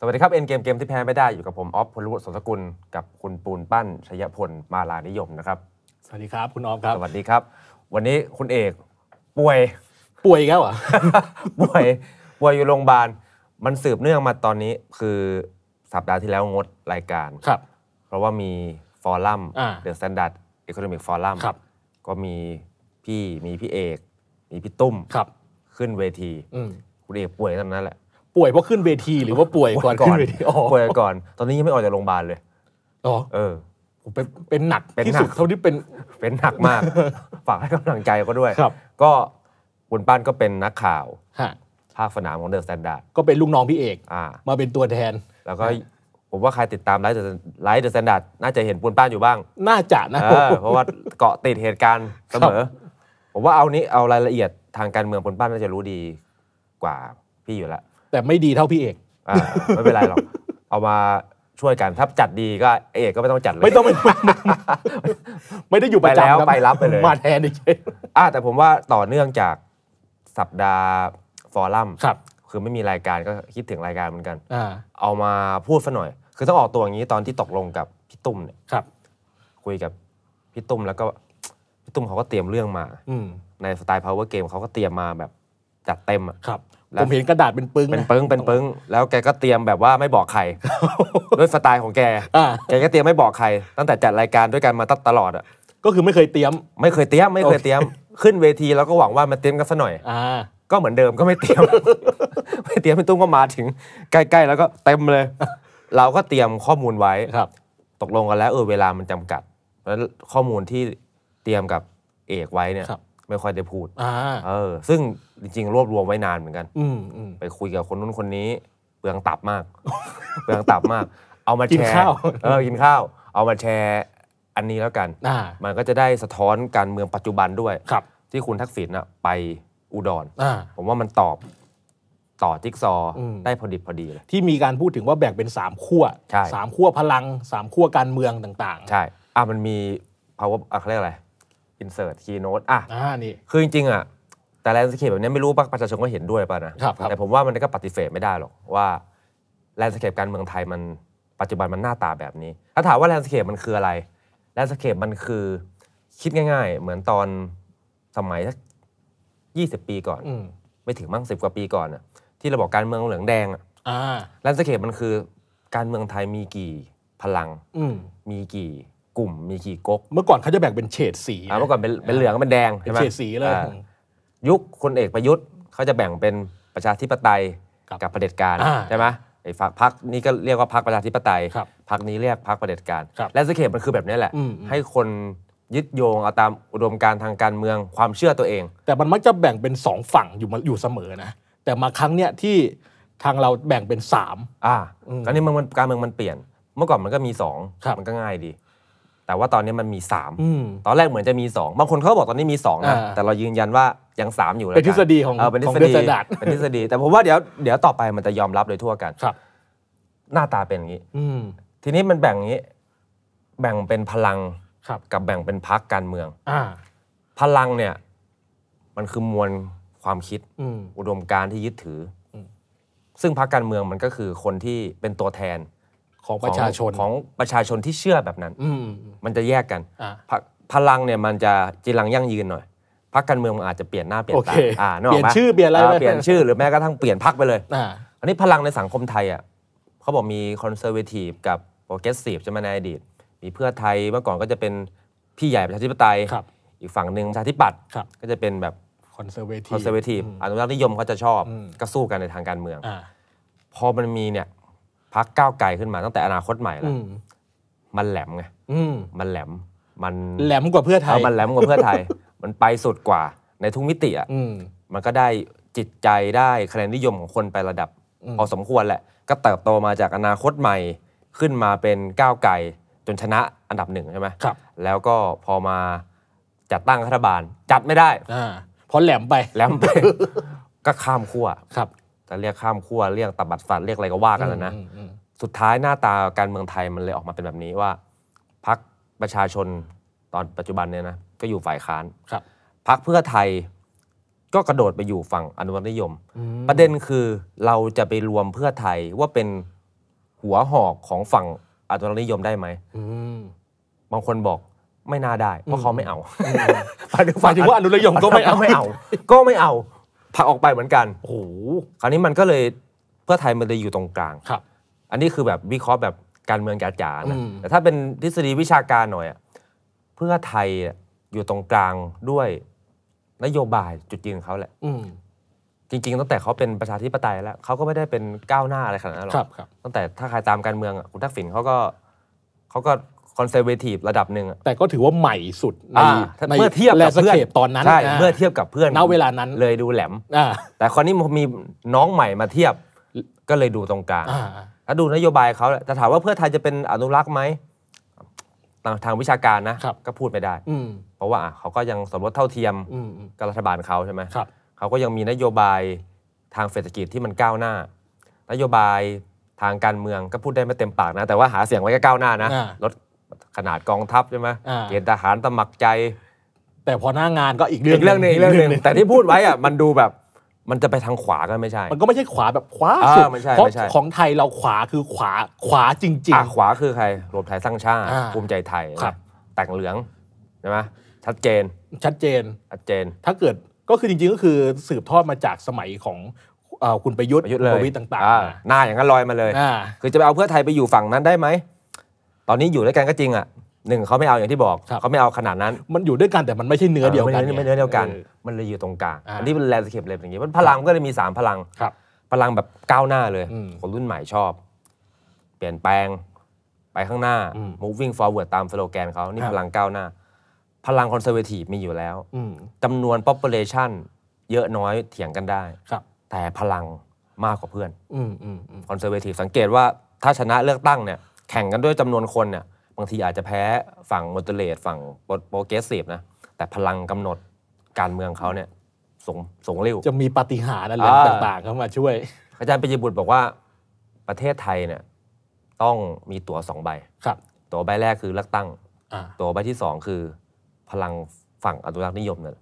สวัสดีครับเอ็นเกมเกมที่แพ้ไม่ได้อยู่กับผมออฟพลวุฒสสกุลกับคุณปูนปั้นชยพล มาลานิยมนะครับ สวัสดีครับ คุณออฟครับ สวัสดีครับ วันนี้คุณเอกป่วยป่วยแล้วอ่ะป่วย ป่วยอยู่โรงพยาบาล มันสืบเนื่องมาตอนนี้คือสัปดาห์ที่แล้วงดรายการครับ เพราะว่ามีฟอรัมเดอะสแตนดาร์ดอีโคโนมิกฟอรัมก็มีพี่มีพี่เอก มีพี่ตุ้มครับ ขึ้นเวทีคุณเอกป่วยตอนนั้นแหละป่วยเพราะขึ้นเวทีหรือว่าป่วยก่อนก่อน ป่วยก่อน ตอนนี้ยังไม่ออกจากโรงพยาบาลเลย อ๋อ เออเป็นเป็นหนักที่สุดเท่าที่เป็นเป็นหนักมาก ฝากให้กำลังใจก็ด้วย ครับ ก็บุญป้านก็เป็นนักข่าว ภาคสนามของเดอะสแตนดาร์ดก็เป็นลูกน้องพี่เอก มาเป็นตัวแทน แล้วก็ ผมว่าใครติดตามไลฟ์เดอะไลฟ์เดอะสแตนดาร์ดน่าจะเห็นปุนป้านอยู่บ้าง น่าจะนะเพราะว่าเกาะติดเหตุการณ์เสมอ ผมว่าเอานี้เอารายละเอียดทางการเมืองปุนป้านน่าจะรู้ดีกว่าพี่อยู่แล้วแต่ไม่ดีเท่าพี่เอก อ่าไม่เป็นไรหรอก เอามาช่วยกันถ้าจัดดีก็เอกก็ไม่ต้องจัดเลยไม่ต้องไม่ไม่ได้อยู่ไปแล้วไปรับไปเลยมาแทนอีกอ่าแต่ผมว่าต่อเนื่องจากสัปดาห์ฟอรัมครับ คือไม่มีรายการก็คิดถึงรายการเหมือนกันอเอามาพูดซะหน่อย คือต้องออกตัวอย่างนี้ตอนที่ตกลงกับพี่ตุ้มเนี่ย ครับ คุยกับพี่ตุ้มแล้วก็พี่ตุ้มเขาก็เตรียมเรื่องมาในสไตล์ power game เขาก็เตรียมมาแบบจัดเต็มอ่ะ ครับผมเห็นกระดาษเป็นปึ้ง เป็นปึ้ง เป็นปึ้ง แล้วแกก็เตรียมแบบว่าไม่บอกใครด้วยสไตล์ของแก แกก็เตรียมไม่บอกใคร ตั้งแต่จัดรายการด้วยกันมาตั้งตลอดอ่ะ ก็คือไม่เคยเตรียม ไม่เคยเตรียมไม่เคยเตรียม ขึ้นเวทีแล้วก็หวังว่ามาเตรียมกันซะหน่อยก็เหมือนเดิมก็ไม่เตรียมไม่เตรียมพี่ตุ้มก็มาถึง ใกล้ๆแล้วก็เต็มเลย เราก็เตรียมข้อมูลไว้ครับ ตกลงกันแล้วเออเวลามันจำกัดแล้วข้อมูลที่เตรียมกับเอกไว้เนี่ยไม่ค่อยได้พูดอ่าเออซึ่ง จริง ๆ รวบรวมไว้นานเหมือนกันอืมไปคุยกับคนนู้นคนนี้ เปลืองตับมากเปลืองตับมาก เอามาแชร์ข้าว เออกินข้าว เอามาแชร์ อันนี้แล้วกัน มันก็จะได้สะท้อนการเมืองปัจจุบันด้วยครับ ที่คุณทักษิณอะไปอุดรผมว่ามันตอบต่อจิ๊กซออได้พอดิบพอดีเลย ที่มีการพูดถึงว่าแบ่งเป็นสามขั้วสามขั้วพลังสามขั้วการเมืองต่าง ๆ ใช่ อ่ะมันมีภาว e อ่ะเรอะไรินเสิร์ตคี o t e อ่ะอ่านี่ คือจริงๆ อ่ะ แต่แลนด์สเคปแบบนี้ไม่รู้ป่าประชาชนก็เห็นด้วยป่ะนะแต่ผมว่ามันก็ปฏิเสธไม่ได้หรอก ว่าแลนด์สเคปการเมืองไทยมันปัจจุบันมันหน้าตาแบบนี้ ถ้าถามว่าแลนด์สเคปมันคืออะไรแลนด์สเคปมันคือคิดง่ายๆ เหมือนตอนสมัยสักยี่สิบปีก่อน ไม่ถึงมั้งสิบกว่าปีก่อนอะที่เราบอกการเมืองเหลืองแดงอะแลนด์สเคปมันคือ การเมืองไทยมีกี่พลังมีกี่กลุ่มมีกี่ก๊กเมื่อก่อนเขาจะแบ่งเป็นเฉดสีอ่าเมื่อก่อนเป็นเป็นเหลืองเป็นแดงเใช่ไหมเฉดสีเลยยุคคนเอกประยุทธ์เขาจะแบ่งเป็นประชาธิปไตยกับเผด็จการใช่ไหมไอ้พักพรรคนี้ก็เรียกว่าพรรคประชาธิปไตยพักพรรคนี้เรียกพรรคเผด็จการและสเกตมันคือแบบนี้แหละให้คนยึดโยงเอาตามอุดมการณ์ทางการเมืองความเชื่อตัวเอง แต่มันมักจะแบ่งเป็นสองฝั่งอยู่มาอยู่เสมอนะแต่มาครั้งเนี้ยที่ทางเราแบ่งเป็นสามอ่าอันนี้มันการเมืองมันเปลี่ยน เมื่อก่อนมันก็มีสองมันก็ง่ายดีแต่ว่าตอนนี้มันมี3ตอนแรกเหมือนจะมี 2 บางคนเขาบอกตอนนี้มี2นะแต่เรายืนยันว่ายัง3 อยู่แล้วเป็นทฤษฎีของเป็นทฤษฎีเป็นทฤษฎี แต่ผมว่าเดี๋ยว เดี๋ยวต่อไปมันจะยอมรับโดยทั่วกัน ครับ หน้าตาเป็นอย่างนี้ ทีนี้มันแบ่งนี้ แบ่งเป็นพลังกับแบ่งเป็นพักการเมืองอพลังเนี่ย มันคือมวลความคิด อุดมการณ์ที่ยึดถือซึ่งพักการเมืองมันก็คือคนที่เป็นตัวแทนของประชาชนของประชาชนที่เชื่อแบบนั้นมันจะแยกกันพลังเนี่ยมันจะจีรังยั่งยืนหน่อยพรรคการเมืองมันอาจจะเปลี่ยนหน้าเปลี่ยนตาเปลี่ยนชื่อเปลี่ยนอะไรเปลี่ยนชื่อ หรือแม้กระทั่งเปลี่ยนพรรคไปเลยอันนี้พลังในสังคมไทยอ่ะเขาบอกมีคอนเซอร์เวทีฟกับโปรเกรสซีฟใช่ไหมในอดีตมีเพื่อไทยเมื่อก่อนก็จะเป็นพี่ใหญ่ประชาธิปไตยอีกฝั่งหนึ่งประชาธิปัตย์ก็จะเป็นแบบคอนเซอร์เวทีฟคอนเซอร์เวทีฟอนุรักษ์นิยมเขาจะชอบก็สู้กันในทางการเมืองพอมันมีเนี่ยพักก้าวไกลขึ้นมาตั้งแต่อนาคตใหม่แล้วมันแหลมไงมันแหลม มันแหลมกว่าเพื่อไทยมันแหลมกว่าเพื่อไทย มันไปสุดกว่าในทุกมิติอ่ะมันก็ได้จิตใจได้คะแนนนิยมของคนไประดับ พอสมควรแหละ ก็เติบโตมาจากอนาคตใหม่ ขึ้นมาเป็นก้าวไกลจนชนะอันดับหนึ่งใช่ไหมครับ แล้วก็พอมาจัดตั้งรัฐบาล จัดไม่ได้เพราะแหลมไป แหลมไป ก็ข้ามขั้ว ครับจะเรียกข้ามขั้วเรียกตับบัดฝันเรียกอะไรก็ว่ากันนะ สุดท้ายหน้าตาการเมืองไทยมันเลยออกมาเป็นแบบนี้ว่าพักประชาชนตอนปัจจุบันเนี่ยนะ ก็อยู่ฝ่ายค้านครับพักเพื่อไทย ก็กระโดดไปอยู่ฝั่งอนุรักษนิยม ประเด็นคือเราจะไปรวมเพื่อไทยว่าเป็นหัวหอกของฝั่งอนุรักษนิยมได้ไหมบางคนบอกไม่น่าได้เพราะเขาไม่เอาฝ่ายถึงว่าอนุรักษนิยมก็ไม่เอาไม่เอา ก็ไม่เอาผักออกไปเหมือนกันโอ้โหคราวนี้มันก็เลยเพื่อไทยมันเลยอยู่ตรงกลางครับ อันนี้คือแบบวิเคราะห์แบบการเมืองจ๋าๆนะ แต่ถ้าเป็นทฤษฎีวิชาการหน่อยอเพื่อไทยอยู่ตรงกลางด้วย นโยบายจุดยืนเขาแหละจริง ๆ ตั้งแต่เขาเป็นประชาธิปไตย แล้วเขาก็ไม่ได้เป็นก้าวหน้าอะไรขนาดนั้นหรอกตั้งแต่ถ้าใครตามการเมืองคุณทักษิณเขาก็เขาก็คอนเซอร์เวทีฟระดับหนึ่งอะแต่ก็ถือว่าใหม่สุดในเมื่อเทียบกับเพื่อนตอนนั้นใช่เมื่อเทียบกับเพื่อนณเวลานั้นเลยดูแหลมแต่คราวนี้มีน้องใหม่มาเทียบก็เลยดูตรงกลางถ้าดูนโยบายเขาจะถามว่าเพื่อไทยจะเป็นอนุรักษ์ไหมทางวิชาการนะ ก็พูดไม่ได้เพราะว่าเขาก็ยังสมรสเท่าเทียมกับรัฐบาลเขาใช่ไหมเขาก็ยังมีนโยบายทางเศรษฐกิจที่มันก้าวหน้า นโยบายทางการเมืองก็พูดได้ไม่เต็มปากนะแต่ว่าหาเสียงไว้ก็ก้าวหน้านะลดขนาดกองทัพใช่ไหม เกณฑ์ทหารสมัครใจ แต่พอหน้างานก็อีกเรื่องอีกเรื่องนึงอีกเรื่องนึงแต่ที่พูดไว้ อ่ะ มันดูแบบมันจะไปทางขวาก็ไม่ใช่ มันก็ไม่ใช่ขวาแบบขวาสุดเพราะของไทยเราขวาคือขวาขวาจริงๆ ขวาคือใครรวมไทยสร้างชาติภูมิใจไทย ครับ แต่งเหลืองใช่ไหมชัดเจน ชัดเจน ชัดเจน ถ้าเกิดก็คือจริงๆก็คือสืบทอดมาจากสมัยของคุณประยุทธ์ประวิตต่างๆ หน้าอย่างนั้นลอยมาเลย คือจะไปเอาเพื่อไทยไปอยู่ฝั่งนั้นได้ไหมตอนนี้อยู่ด้วยกันก็จริงอ่ะหนึ่งเขาไม่เอาอย่างที่บอก เขาไม่เอาขนาดนั้น มันอยู่ด้วยกันแต่มันไม่ใช่เนื้อเดียวกันไม่เนื้อเดียวกัน มันเลยอยู่ตรงกลาง อันนี้เป็นแลนด์สเคปเลยอย่างเงี้ยัพลังก็เลยมีสามพลัง พลังแบบก้าวหน้าเลยคนรุ่นใหม่ชอบ เปลี่ยนแปลงไปข้างหน้า moving forward ตามสโลแกนเขานี่พลังก้าวหน้าพลังคอนเซอร์เวทีฟมีอยู่แล้วจำนวน population เยอะน้อยเถียงกันได้แต่พลังมากกว่าเพื่อนคอนเซอร์เวทีฟสังเกตว่าถ้าชนะเลือกตั้งเนี่ยแข่งกันด้วยจำนวนคนเนี่ยบางทีอาจจะแพ้ฝั่งโมเตเลตฝั่งโปรเกสซีฟนะ แต่พลังกำหนดการเมืองเขาเนี่ยสูงสูงเร็ว จะมีปฏิหารอะไรต่างๆเข้ามาช่วย อาจารย์ปิยบุตรบอกว่าประเทศไทยเนี่ยต้องมีตั๋วสองใบ ครับ ตั๋วใบแรกคือเลือกตั้งตั๋วใบที่สองคือพลังฝั่งอนุรักษ์นิยมเนี่ย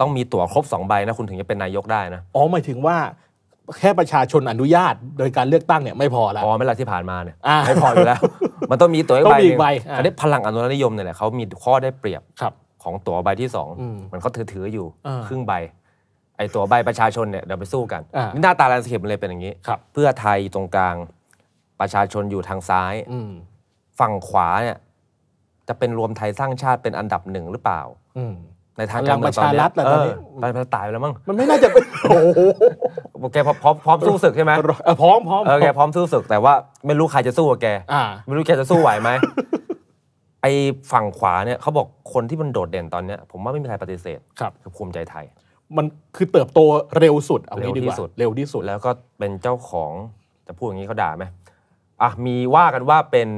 ต้องมีตั๋วครบสองใบนะ คุณถึงจะเป็นนายกได้นะอ๋อหมายถึงว่าแค่ประชาชนอนุญาตโดยการเลือกตั้งเนี่ยไม่พอแล้วออไม่ละที่ผ่านมาเนี่ยไม่พออยู่แล้ว มันต้องมีตัวใบนึงอันนี้พลังอนุรักษนิยมเนี่ยแหละเขามีข้อได้เปรียบของตัวใบที่สองมันเขาถือถืออยู่ครึ่งใบ ไอตัวใบประชาชนเนี่ยเดี๋ยวไปสู้กันนี่หน้าตาแลนด์สเคปมันเลยเป็นอย่างนี้เพื่อไทยตรงกลางประชาชนอยู่ทางซ้ายฝั่งขวาเนี่ยจะเป็นรวมไทยสร้างชาติเป็นอันดับหนึ่งหรือเปล่าในทางการเมืองตอนนี้ประชาตมันตายไปแล้วมั้งมันไม่น่าจะเป็นโอ้โอเคพร้อมพร้อมสู้ศึกใช่ไหมเออพร้อมพร้อมเออแกพร้อมสู้ศึกแต่ว่า ไม่รู้ใครจะสู้กับแกไม่รู้แกจะสู้ไหวไหมไอ้ฝั่งขวาเนี่ยเขาบอกคนที่มันโดดเด่นตอนเนี้ย ผมว่าไม่มีใครปฏิเสธครับคือภูมิใจไทย มันคือเติบโตเร็วสุดเร็วที่สุดเร็วที่สุดแล้วก็เป็นเจ้าของจะพูดอย่างนี้เขาด่าไหมอ่ะมีว่ากันว่าเป็น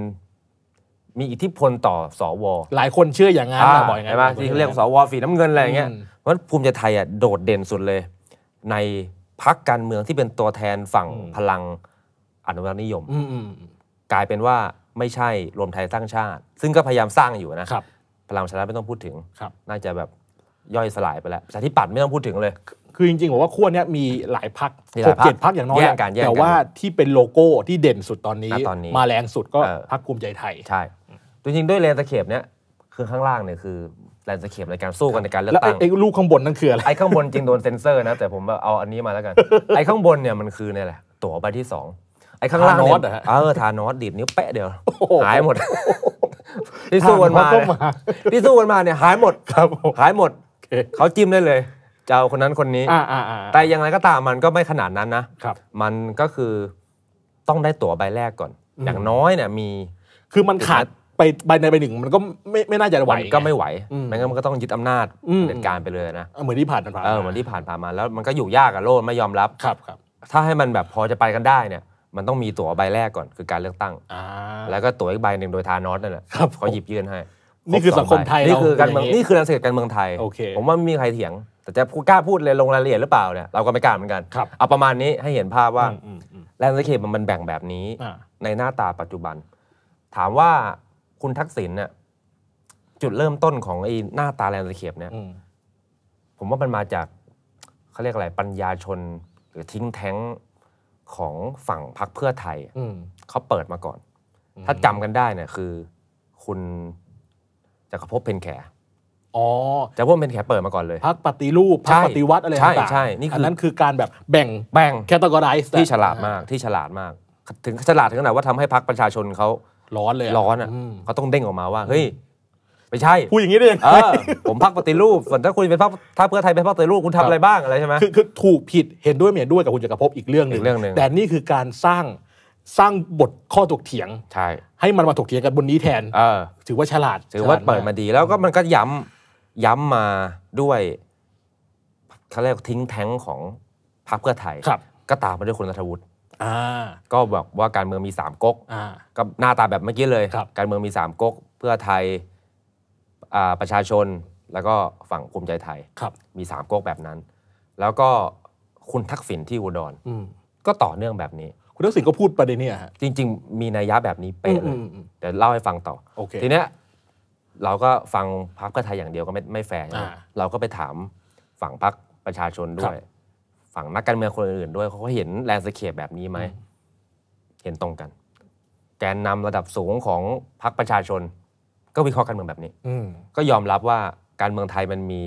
มีอิทธิพลต่อสว หลายคนเชื่ออย่างนั้นบ่อย่งไรบ้างที่เขาเรียกสวฝีน้ำเงินอะไรอย่างเงี้ยเพราะภูมิใจไทยอ่ะโดดเด่นสุดเลย ในพักการเมืองที่เป็นตัวแทนฝั่งพลังอนุรักษนิยมกลายเป็นว่าไม่ใช่รวมไทยสร้างชาติ ซึ่งก็พยายามสร้างอยู่นะพลังประชารัฐไม่ต้องพูดถึงน่าจะแบบย่อยสลายไปแล้วประชาธิปัตย์ไม่ต้องพูดถึงเลย คือจริงๆผมว่าขั้วเนี้ยมีหลายพักหกเจ็ดพักอย่างน้อยแยแต่ว่าที่เป็นโลโก้ที่เด่นสุดตอนนี้ มาแรงสุดก็พักภูมิใจไทยใช่จริงๆด้วยเลนสเคปเนี้ยคือข้างล่างเนี่ยคือลนสเคปในการสู้กันในการเลือกตั้งไอ้ลูกข้างบนนั่นคืออะไรไอ้ข้างบนจริงโดนเซ็นเซอร์นะแต่ผมเอาอันนี้มาแล้วกันไอ้ข้างบนเนี่ยมันคือเนี่ยแหละ ตั๋วใบที่สองไอ้ข้างล่างเนี่ยเออทานอสดีดนิ้วแปะเดียวหายหมดที่สู้กันมาที่สู้กันมาเนี่ยหายหมดครับหายหมดเขาจิ้มได้เลยจะเอาคนนั้นคนนี้แต่อย่างไรก็ตามมันก็ไม่ขนาดนั้นนะมันก็คือต้องได้ตั๋วใบแรกก่อน อย่างน้อยเนี่ยมีคือมันขาดไปไปในไปหนึ่งมันก็ไม่ไม่น่าจะไหวก็ไม่ไหวไม่งั้นมันก็ต้องยึดอำนาจเด็ดการไปเลยนะเหมือนที่ผ่านผ่านเออเหมือนที่ผ่านผ่านมาแล้วมันก็อยู่ยากอะโลดไม่ยอมรับครับครับถ้าให้มันแบบพอจะไปกันได้เนี่ยมันต้องมีตั๋วใบแรกก่อนคือการเลือกตั้งแล้วก็ตั๋วอีกใบหนึ่งโดยทานอสนั่นแหละเขาหยิบยื่นให้นี่คือสังคมไทยนี่คือการเมืองนี่คือการเสกการเมืองไทยผมว่าไม่มีใครเถียงแต่จะกล้าพูดเลยลงรายละเอียดหรือเปล่าเนี่ยเราก็ไม่กล้าเหมือนกันเอาประมาณนี้ให้เห็นภาพว่าแลนด์สเคปมันแบ่งแบบนี้ ในหน้าตาปัจจุบัน ถามว่าคุณทักษิณเนี่ยจุดเริ่มต้นของไอ้หน้าตาแรงตะเขียบเนี่ยผมว่ามันมาจากเขาเรียกอะไรปัญญาชนหรือทิ้งแท้งของฝั่งพรรคเพื่อไทยเขาเปิดมาก่อน ถ้าจำกันได้เนี่ย คือคุณจักรภพเพนแขอ๋อจักรภพเพนแขเปิดมาก่อนเลยพักปฏิรูปพักปฏิวัติอะไรต่าง่ใช่นี่คืออันนั้นคือการแบบแบ่งแบ่งแคตตากรายที่ฉลาดมากที่ฉลาดมาก ถึงฉลาดถึงขนาดว่าทำให้พรรคประชาชนเขาร้อนเลยร้อนอ่ะเขาต้องเด้งออกมาว่าเฮ้ยไม่ใช่พูดอย่างนี้ได้ยังไงผมพักปฏิรูปส่วนถ้าคุณเป็นพักถ้าเพื่อไทยเป็นพักปฏิรูปคุณทำอะไรบ้างอะไรใช่ไหมคือถูกผิดเห็นด้วยไม่เห็นด้วยกับคุณจักระพอีกเรื่องหนึ่งแต่นี่คือการสร้างสร้างบทข้อถกเถียงใช่ให้มันมาถกเถียงกันบนนี้แทนถือว่าฉลาดถือว่าเปิดมาดี แล้วก็มันก็ย้ำย้ำมาด้วยเขาเรียกทิ้งแท้งของพักเพื่อไทยก็ตามมาด้วยคุณรัฐวุฒิก็บอกว่าการเมืองมีสามก๊กก็หน้าตาแบบเมื่อกี้เลยการเมืองมีสามก๊กเพื่อไทยประชาชนแล้วก็ฝั่งภูมิใจไทยมีสามก๊กแบบนั้นแล้วก็คุณทักษิณที่อุดรก็ต่อเนื่องแบบนี้ คุณทักษิณก็พูดประเด็นนี้ฮะจริง ๆ มีนัยยะแบบนี้เป๊ะเลยแต่เล่าให้ฟังต่อทีเนี้ยเราก็ฟังพรรคเพื่อไทยอย่างเดียวก็ไม่ไม่แฟร์เราก็ไปถามฝั่งพรรคประชาชนด้วยั่งนักการเมืองคนอื่น ด้วยเขาเห็นแลนสเคปแบบนี้ไหม เห็นตรงกัน แกนนำระดับสูงของพรรคประชาชน ก็วิเคราะห์การเมืองแบบนี้ ก็ยอมรับว่าการเมืองไทยมันมี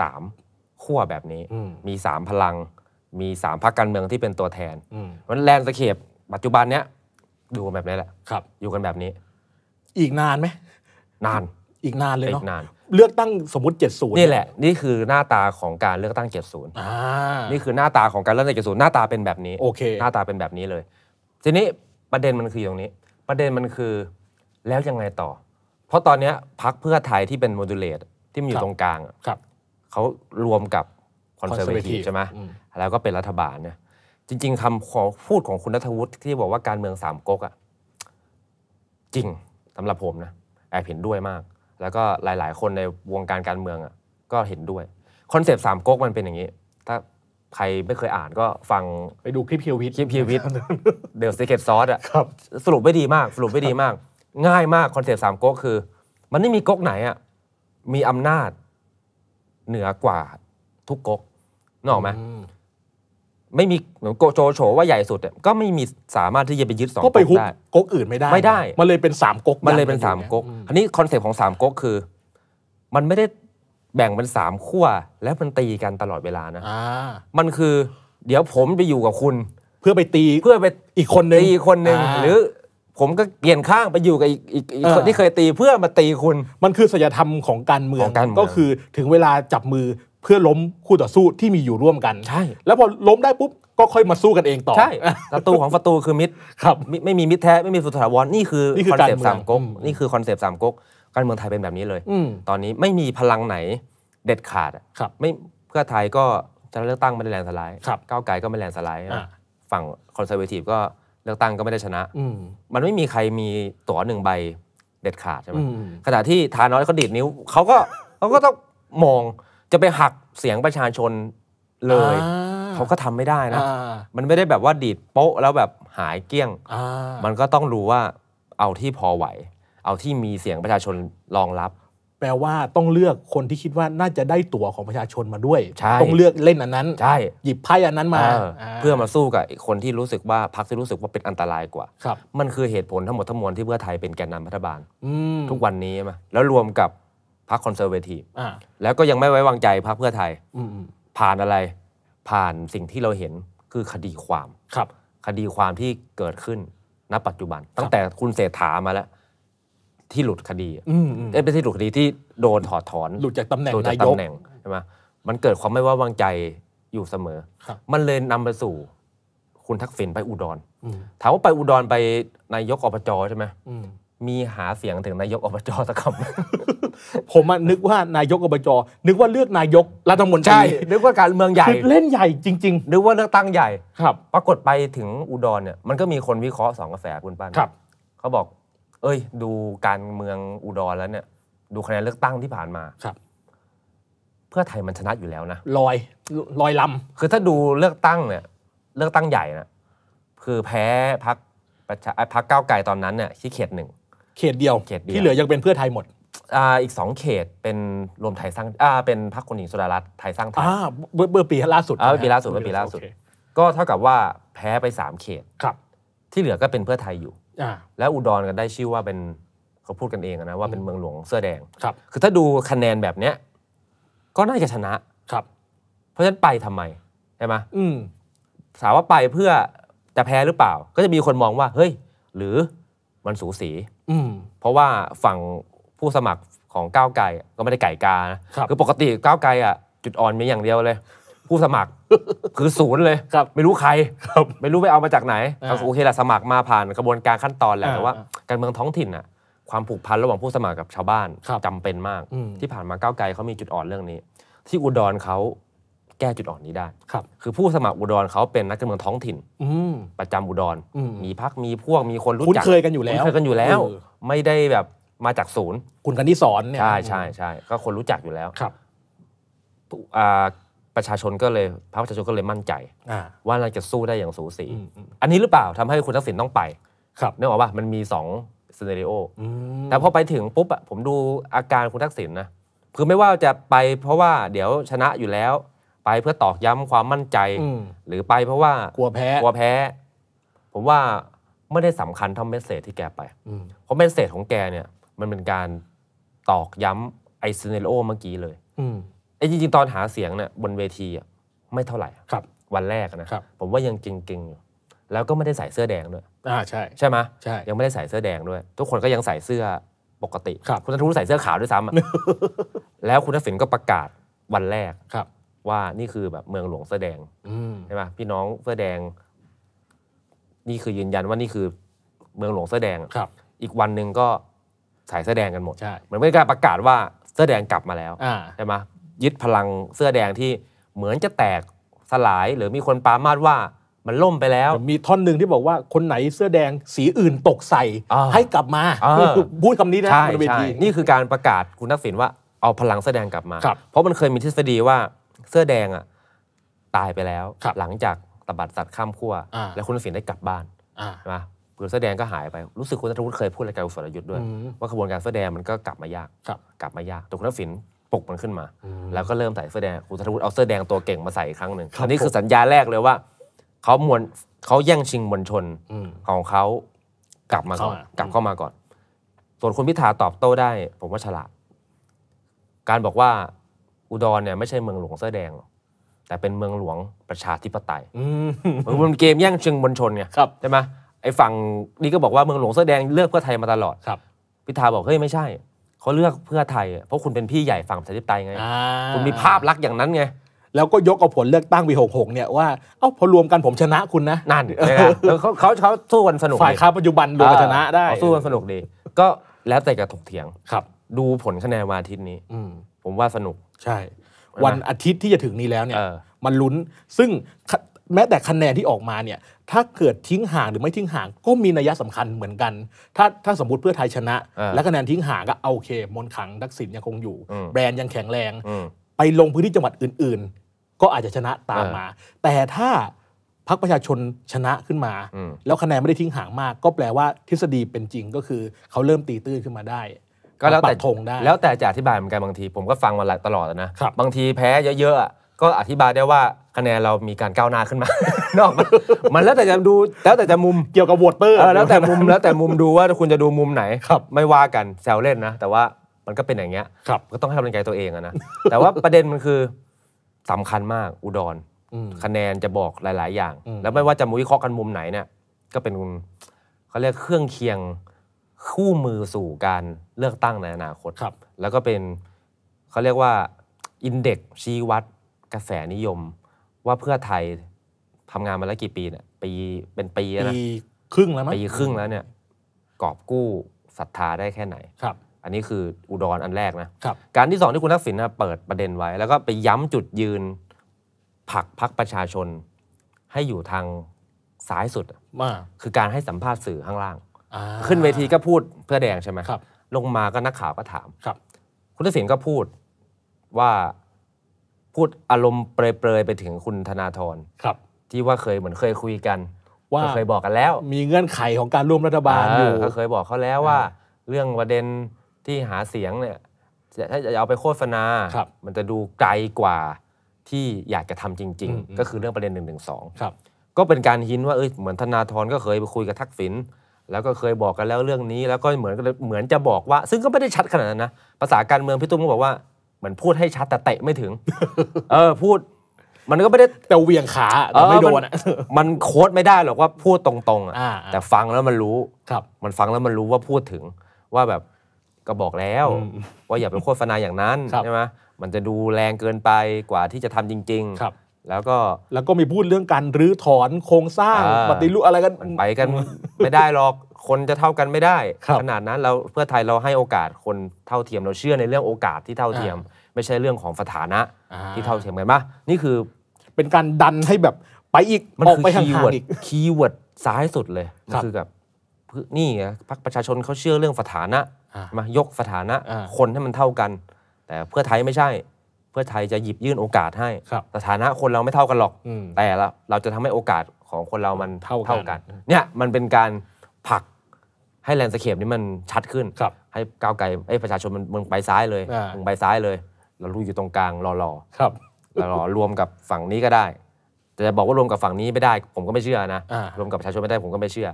สามขั้วแบบนี้ มีสามพลัง มีสามพรรคการเมืองที่เป็นตัวแทนเพราะแลนสเคปปัจจุบันเนี้ยดูกันแบบนี้แหละอยู่กันแบบนี้ อีกนานไหม นานอีกนานเลยเนาะนานเลือกตั้งสมมติ 70 นี่แหละนี่คือหน้าตาของการเลือกตั้ง70อ่านี่คือหน้าตาของการเลือกตั้ง70หน้าตาเป็นแบบนี้โอเคหน้าตาเป็นแบบนี้เลย ทีนี้ประเด็นมันคือตรงนี้ ประเด็นมันคือแล้วยังไงต่อเพราะตอนนี้พักเพื่อไทยที่เป็นโมดูลเลตที่มันอยู่ตรงกลางครับเขารวมกับคอนเซอร์เวทีฟใช่ไหมแล้วก็เป็นรัฐบาลเนี่ยจริงๆคำของพูดของคุณนัทวุฒิที่บอกว่าการเมืองสามก๊กอะจริงสำหรับผมนะแอบเห็นด้วยมากแล้วก็หลาย ๆ คนในวงการการเมืองอ่ะ ก็เห็นด้วยคอนเซปต์สามก๊กมันเป็นอย่างนี้ ถ้าใครไม่เคยอ่านก็ฟังไปดูคลิปเพียววิท คลิปเพียววิท เดี๋ยวสเก็ตซอสอ่ะสรุปไม่ดีมากสรุปไม่ดีมาก ง่ายมากคอนเซปต์สามก๊กคือ มันไม่มีก๊กไหนอ่ะ มีอำนาจ เหนือกว่าทุกก๊กนึกออกไหมไม่มีโกโจโฉว่าใหญ่สุดก็ไม่มีสามารถที่จะไปยึดสองก๊กได้ก็ไปุก๊กอื่นไม่ได้ไม่ได้ มันเลยเป็นสามก๊กมันเลยเป็นสามก๊กอันนี้คอนเซ็ปต์ของสามก๊กคือ มันไม่ได้แบ่งเป็นสามขั้ว แล้วมันตีกันตลอดเวลานะมันคือเดี๋ยวผมไปอยู่กับคุณ เพื่อไปตีเพื่อไปอีกคนนึงตีคนนึงหรือผมก็เปลี่ยนข้างไปอยู่กับอีกอีกคนที่เคยตีเพื่อมาตีคุณ มันคือสัญธรรมของการเมืองก็คือถึงเวลาจับมือเพื่อล้มคู่ต่อสู้ที่มีอยู่ร่วมกัน ใช่ แล้วพอล้มได้ปุ๊บ ก็ค่อยมาสู้กันเองต่อใช่ศัตรูของศัตรูคือมิตรครับ ไม่มีมิตรแท้ ไม่มีสุถาวร นี่คือคอนเซปต์สามก๊กนี่คือคอนเซปต์สามก๊กการเมืองไทยเป็นแบบนี้เลย ตอนนี้ไม่มีพลังไหนเด็ดขาดครับ ไม่เพื่อไทยก็จะเลือกตั้งไม่ได้แลนสไลด์ก้าวไกลก็ไม่แลนสไลด์ ฝั่งคอนเซอร์เวทีฟก็เลือกตั้งก็ไม่ได้ชนะมันไม่มีใครมีตั๋วหนึ่งใบเด็ดขาดใช่ไหมขณะที่ทานอสเขาดีดนิ้วเขาก็เขาก็ต้องมองจะไปหักเสียงประชาชนเลย เขาก็ทำไม่ได้นะมันไม่ได้แบบว่าดีดโป๊ะแล้วแบบหายเกลี้ยงมันก็ต้องรู้ว่า เอาที่พอไหว เอาที่มีเสียงประชาชนรองรับ แปลว่าต้องเลือกคนที่คิดว่าน่าจะได้ตั๋วของประชาชนมาด้วยต้องเลือกเล่นอันนั้น ใช่หยิบไพ่อันนั้นมา เพื่อมาสู้กับคนที่รู้สึกว่าพรรคที่รู้สึกว่าเป็นอันตรายกว่า มันคือเหตุผลทั้งหมดทั้งมวลที่เพื่อไทยเป็นแกนนำรัฐบาลทุกวันนี้มาแล้ว รวมกับรรคคอนเซอร์เวทีฟแล้วก็ยังไม่ไว้วางใจพรรคเพื่อไทยผ่านอะไรผ่านสิ่งที่เราเห็นคือคดีความครับ คดีความที่เกิดขึ้นณปัจจุบัน ตั้งแต่คุณเศรษฐามาแล้ว ที่หลุดคดีเอไม่ใช่หลุดคดีที่โดนถอดถอน หลุดจากตำแหน่งนายกใช่ไหมมันเกิดความไม่ไว้วางใจอยู่เสมอมันเลยนำไปสู่ คุณทักษิณไปอุดรถามว่าไปอุดรไปนายกอบจใช่ไหมมีหาเสียงถึงนายกอบจสักคำผมนึกว่านายกอบจนึกว่าเลือกนายกรัฐมนตรีใช่นึกว่าการเมืองใหญ่เล่นใหญ่จริงๆนึกว่าเลือกตั้งใหญ่ ครับ ปรากฏไปถึงอุดรเนี่ยมันก็มีคนวิเคราะห์สองกระแสคุณป้าครับเขาบอก เอ้ย ดูการเมืองอุดรแล้วเนี่ยดูคะแนนเลือกตั้งที่ผ่านมาครับ เพื่อไทยมันชนะอยู่แล้วนะลอยลอยลำคือถ้าดูเลือกตั้งเนี่ย เลือกตั้งใหญ่นะคือแพ้พักพักเก้าไก่ตอนนั้นเนี่ยที่เขตหนึ่งเขตเดียวเขตเดียวที่เหลือยังเป็นเพื่อไทยหมด อ่าอีกเขตเป็นรวมไทยสร้างอ่าเป็นพรรคคนหญิงสุดารัตน์ไทยสร้างไทยอ่าเบื่อเมือปีล่าสุดอ่าเปีล่าสุดเือปีล่าสุดก็เท่ากับว่าแพ้ไปสามเขตครับ ที่เหลือก็เป็นเพื่อไทยอยู่อ่าแล้วอุดรก็ได้ชื่อว่าเป็นเขาพูดกันเองนะว่า เป็นเมืองหลวงเสื้อแดงครับ คือถ้าดูคะแนนแบบเนี้ยก็น่าจะชนะครับ เพราะฉะนั้นไปทำไมใช่ไหมอืมถามว่าไปเพื่อจะแพ้หรือเปล่า ก็จะมีคนมองว่า เฮ้ย หรือมันสูสีเพราะว่าฝั่งผู้สมัครของก้าวไกลก็ไม่ได้ไก่กานะคือปกติก้าวไกลอ่ะจุดอ่อนมีอย่างเดียวเลย ผู้สมัครคือศูนย์เลยไม่รู้ใครไม่รู้ไปเอามาจากไหนโอเคแหละสมัครมาผ่านกระบวนการขั้นตอนแหละแต่ว่า การเมืองท้องถิ่นอ่ะ ความผูกพันระหว่างผู้สมัครกับชาวบ้าน จำเป็นมากที่ผ่านมาก้าวไกลเขามีจุดอ่อนเรื่องนี้ ที่อุดรเขาแก้จุดอ่อนนี้ได้ ครับ คือผู้สมัครอุดรเขาเป็นนักการเมืองท้องถิ่นประจำอุดร มีพักมีพวก มีคนรู้จัก คุ้นเคยกันอยู่แล้ว คุ้นเคยกันอยู่แล้ว ไม่ได้แบบมาจากศูนย์ คุณกันที่สอนเนี่ย ใช่ใช่ใช่ ก็คนรู้จักอยู่แล้ว ครับ ประชาชนก็เลย พรรคประชาชนก็เลยมั่นใจ ว่าเราจะสู้ได้อย่างสูสี อันนี้หรือเปล่าทำให้คุณทักษิณต้องไป ครับนึกออกป่ะมันมีสองซีเนรีโอแต่พอไปถึงปุ๊บอะผมดูอาการคุณทักษิณนะคือไม่ว่าจะไปเพราะว่าเดี๋ยวชนะอยู่แล้วไปเพื่อตอกย้ำความมั่นใจ หรือไปเพราะว่า กลัวแพ้กลัวแพ้ ผมว่าไม่ได้สำคัญเท่าเมสเซจที่แกไปเพราะเมสเซจของแกเนี่ยมันเป็นการตอกย้ำไอซีเนโอเมื่อกี้เลยไอ้จริงๆ ตอนหาเสียงเนี่ยบนเวทีอะไม่เท่าไหร่ครับ วันแรกนะผมว่ายังเก่งๆ อยู่ แล้วก็ไม่ได้ใส่เสื้อแดงด้วยอ่าใช่ ใช่ไหมใช่ยังไม่ได้ใส่เสื้อแดงด้วยทุกคนก็ยังใส่เสื้อปกติคุณธนทูใส่เสื้อขาวด้วยซ้ำแล้วคุณทักษิณก็ประกาศวันแรกครับว่า นี่คือแบบเมืองหลวงเสื้อแดงใช่ไหมพี่น้องเสื้อแดง นี่คือยืนยันว่านี่คือเมืองหลวงเสื้อแดงครับ อีกวันหนึ่งก็สายเสื้อแดงกันหมดเหมือนเป็นการประกาศว่า เสื้อแดงกลับมาแล้วใช่ไหมยึดพลังเสื้อแดงที่เหมือนจะแตกสลายหรือมีคนปามาดว่า มันล่มไปแล้ว มีท่อนหนึ่งที่บอกว่า คนไหนเสื้อแดงสีอื่นตกใส่ให้กลับมาพูดคำนี้นะใช่นี่คือการประกาศคุณทักษิณว่าเอาพลังเสื้อแดงกลับมา เพราะมันเคยมีทฤษฎีว่าเสื้อแดงอ่ะตายไปแล้วหลังจากตบัดสัตว์ข้ามขั้วแล้วคุณทักษิณได้กลับบ้านใช่ไหมเผือเสื้อแดงก็หายไปรู้สึกคุณนัทรุฒเคยพูดอะไรกับอุสรยุทธ์ด้วย ว่าขบวนการเสื้อแดงมันก็กลับมายาก กลับมายากแต่คุณทักษิณปลุกมันขึ้นมา แล้วก็เริ่มใส่เสื้อแดง คุณธนวุฒเอาเสื้อแดงตัวเก่งมาใส่อีกครั้งหนึ่งอันนี้คือสัญญาแรกเลยว่าเขามวลเขาแย่งชิงมวลชนของเขากลับมาก่อนกลับเข้ามาก่อน ส่วนคุณพิธาตอบโต้ได้ ผมว่าฉลาดการบอกว่าอุดรเนี่ยไม่ใช่เมืองหลวงเสื้อแดงหรอกแต่เป็นเมืองหลวงประชาธิปไตยเหมือนเกมแย่งชิงมวลชนไงใช่ไหมไอ้ฝั่งนี่ก็บอกว่าเมืองหลวงเสื้อแดงเลือกเพื่อไทยมาตลอดครับ พิธาบอกเฮ้ยไม่ใช่เขาเลือกเพื่อไทย เพราะคุณเป็นพี่ใหญ่ฝั่งประชาธิปไตยไงคุณมีภาพลักษณ์อย่างนั้นไงแล้วก็ยกเอาผลเลือกตั้งปีหกหกเนี่ยว่า เอ้าพอรวมกันผมชนะคุณนะนั่นเขาเขาเขาสู้กันสนุกฝ่ายค้าปัจจุบันรวมชนะได้สู้กันสนุกดี ก็แล้วแต่กระถกเถียงครับ ดูผลคะแนนวันอาทิตย์นี้ผมว่าสนุกใช่ วันอาทิตย์ที่จะถึงนี้แล้วเนี่ยมันลุ้น ซึ่งแม้แต่คะแนนที่ออกมาเนี่ยถ้าเกิดทิ้งห่างหรือไม่ทิ้งห่าง ก็มีนัยสำคัญเหมือนกัน ถ้าถ้าสมมติเพื่อไทยชนะ และคะแนนทิ้งห่างก็โอเคมนขัง ดักสินยังคงอยู่ แบรนด์ยังแข็งแรง ไปลงพื้นที่จังหวัดอื่น ๆ ก็อาจจะชนะตามมา แต่ถ้าพักประชาชนชนะขึ้นมา แล้วคะแนนไม่ได้ทิ้งห่างมาก ก็แปลว่าทฤษฎีเป็นจริงก็คือเขาเริ่มตีตื้นขึ้นมาได้ก็แล้วแต่ทงได้แล้วแต่จะอธิบายเหมือนกันบางทีผมก็ฟังมาตลอดนะบางทีแพ้เยอะๆก็อธิบายได้ว่าคะแนนเรามีการก้าวหน้าขึ้นมา นอกมันแล้วแต่จะดูแล้วแต่จะมุมเกี่ยวกับวอวเปอร์แล้วแต่มุมแล้วแต่มุมดูว่าคุณจะดูมุมไหนไม่ว่ากันแซวเล่นนะ แต่ว่ามันก็เป็นอย่างเงี้ยก็ต้องให้กำลังใจตัวเองนะ แต่ว่าประเด็นมันคือ สำคัญมากอุดร คะแนนจะบอกหลาย ๆ อย่าง แล้วไม่ว่าจะมุ้ยเคาะกันมุมไหนเนี่ยก็เป็นเขาเรียกเครื่องเคียงคู่มือสู่การเลือกตั้งในอนาคตครับ แล้วก็เป็นเขาเรียกว่าอินเด็กชี้วัดกระแสนิยมว่าเพื่อไทยทำงานมาแล้วกี่ปีเนี่ยปี เป็นปีนะปีครึ่งแล้วมั้ยปีครึ่งแล้วเนี่ยกอบกู้ศรัทธาได้แค่ไหนครับ อันนี้คืออุดรอันแรกนะครับ การที่สองที่คุณทักษิณเปิดประเด็นไว้แล้วก็ไปย้ำจุดยืน ผักพักประชาชนให้อยู่ทางซ้ายสุดมาคือการให้สัมภาษณ์สื่อข้างล่างขึ้นเวทีก็พูดเพื่อแดงใช่ไหมครับลงมาก็นักข่าวก็ถามครับ คุณทักษิณก็พูดว่าพูดอารมณ์เปรยๆไปถึงคุณธนาธรครับ ที่ว่าเคยเหมือนเคยคุยกัน ว่าเคยบอกกันแล้ว มีเงื่อนไขของการร่วมรัฐบาลอยู่ก็เคยบอกเขาแล้วว่า เรื่องประเด็นที่หาเสียงเนี่ยถ้าจะเอาไปโฆษณามันจะดูไกลกว่าที่อยากจะทำจริงๆ ก็คือเรื่องประเด็นหนึ่งหนึ่งสองก็เป็นการหินว่าเออเหมือนธนาธรก็เคยไปคุยกับทักษิณแล้วก็เคยบอกกันแล้วเรื่องนี้แล้วก็เหมือนเหมือนจะบอกว่าซึ่งก็ไม่ได้ชัดขนาดนั้นนะภาษาการเมืองพี่ตุ้มก็บอกว่าเหมือนพูดให้ชัดแต่เตะไม่ถึง เออพูด มันก็ไม่ได้แต่เวียงขาแต่ไม่โดนมันโค้ดไม่ได้หรอกว่าพูดตรงๆ อ่ะแต่ฟังแล้วมันรู้ครับ มันฟังแล้วมันรู้ว่าพูดถึง ว่าแบบก็บอกแล้ว ว่าอย่าไปโฆษณาอย่างนั้นใช่ไหมมันจะดูแรงเกินไปกว่าที่จะทำจริง ๆ ครับแล้วก็แล้วก็มีพูดเรื่องการรื้อถอนโครงสร้างปฏิรูปอะไรกันไปกัน ไม่ได้หรอกคนจะเท่ากันไม่ได้ขนาดนั้นเราเพื่อไทยเราให้โอกาสคนเท่าเทียมเราเชื่อในเรื่องโอกาสที่เท่าเทียม ไม่ใช่เรื่องของสถานะที่เท่าเทียมกันปะนี่คือเป็นการดันให้แบบไปอีกมันคือคีย์เวิร์ดคีย์เวิร์ดซ้ายสุดเลยมันคือแบบนี่ไงพรรคประชาชนเขาเชื่อเรื่องสถานะมายกสถานะ คนให้มันเท่ากัน แต่เพื่อไทยไม่ใช่เพื่อไทยจะหยิบยื่นโอกาสให้ สถานะคนเราไม่เท่ากันหรอก แต่ลาเราจะทำให้โอกาสของคนเรามันเท่ากัน เนี่ยมันเป็นการผลักให้แลนสเคปนี้มันชัดขึ้น ให้ก้าวไกลไอ้ประชาชนมันมึงไปซ้ายเลยมึงไปซ้ายเลย เราลูกอยู่ตรงกลางรอรอครับรอรวมกับฝั่งนี้ก็ได้แต่จะบอกว่ารวมกับฝั่งนี้ไม่ได้ ผมก็ไม่เชื่อนะ รวมกับประชาชนไม่ได้ผมก็ไม่เชื่อ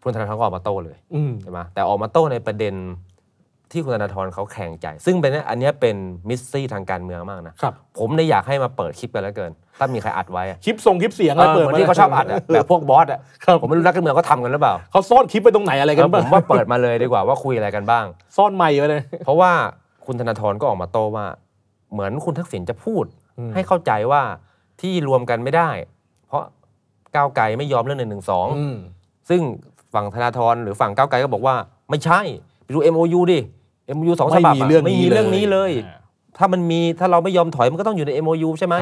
พุ่นธนาทรง็ออกมาโต้เลยใช่ไหมแต่ออกมาโต้ในประเด็นที่คุณธนาธรเขาแข่งใจ ซึ่งเป็นอันนี้เป็นมิสซี่ทางการเมืองมากนะครับผมเลยอยากให้มาเปิดคลิปกันแล้วเกิน ถ้ามีใครอัดไว้คลิปส่ง คลิปเสียงอะไรเปิดมาที่เขาชอบอัดแบบพวกบอสอ่ะผมไม่รู้นักการเมืองเขาทำกันหรือเปล่าเขาซ่อนคลิปไปตรงไหนอะไรกันบ้างผมว่าเปิดมาเลยดีกว่าว่าคุยอะไรกันบ้างซ่อนไม่ไว้เลยเพราะว่าคุณธนาธรก็ออกมาโต้ว่า เหมือนคุณทักษิณจะพูดให้เข้าใจว่าที่รวมกันไม่ได้ เพราะก้าวไกลไม่ยอมเรื่องหนึ่งหนึ่งสองซึ่งฝั่งธนาธรหรือฝั่งก้าวไกลก็บอกว่าไม่ใช่ไปดู MOU ดิมยูสองฉบับไม่มีเรื่องไม่มีเรื่องนี้เลย ถ้ามันมีถ้าเราไม่ยอมถอยมันก็ต้องอยู่ใน MOU ใช่ไหม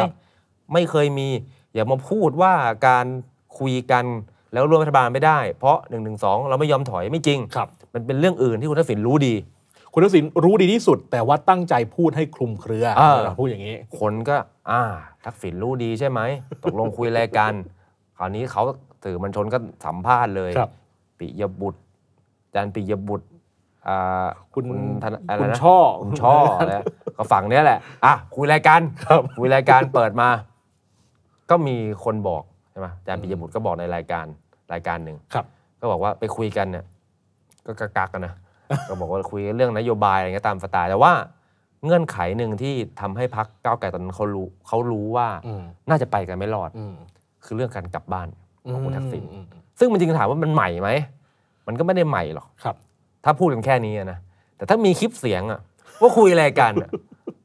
ไม่เคยมี อย่ามาพูดว่าการคุยกันแล้วร่วมรัฐบาลไม่ได้ เพราะ1นึเราไม่ยอมถอยไม่จริงครับมันเป็นเรื่องอื่นที่คุณทักษิณรู้ดี คุณทักษิณรู้ดีที่สุด แต่ว่าตั้งใจพูดให้คลุมเครืออพูดอย่างนี้ คนก็ อ่าทักษิณรู้ดีใช่ไหมตกลงคุยอะไรกัน คราวนี้เขาสื่อมวลชนก็สัมภาษณ์เลยปิยบุตรจานปิยบุตรคุณคุณช่อ คุณช่อแล้ก็ฝั่งเนี้ยแหละอ่ะคุยรายการคุยรายการเปิดมา ก็มีคนบอกใช่ไหมอาจารย์ปิยบุตรก็บอกในรายการรายการหนึ่งครับ ก็บอกว่าไปคุยกันเนี่ย ก็กักกันนะก็บอกว่าคุยเรื่องนโยบายอะไรเงี้ยตามสไตล์แต่ว่า เงื่อนไขหนึ่งที่ทำให้พักก้าวไกลตอนนั้นเขารู้เขารู้ว่าน่าจะไปกันไม่รอดคือเรื่องการกลับบ้านของคุณทักษิณซึ่งมันจริงถามว่ามันใหม่ไหมมันก็ไม่ได้ใหม่หรอกครับถ้าพูดกันแค่นี้นะ แต่ถ้ามีคลิปเสียงอะว่าคุยอะไรกัน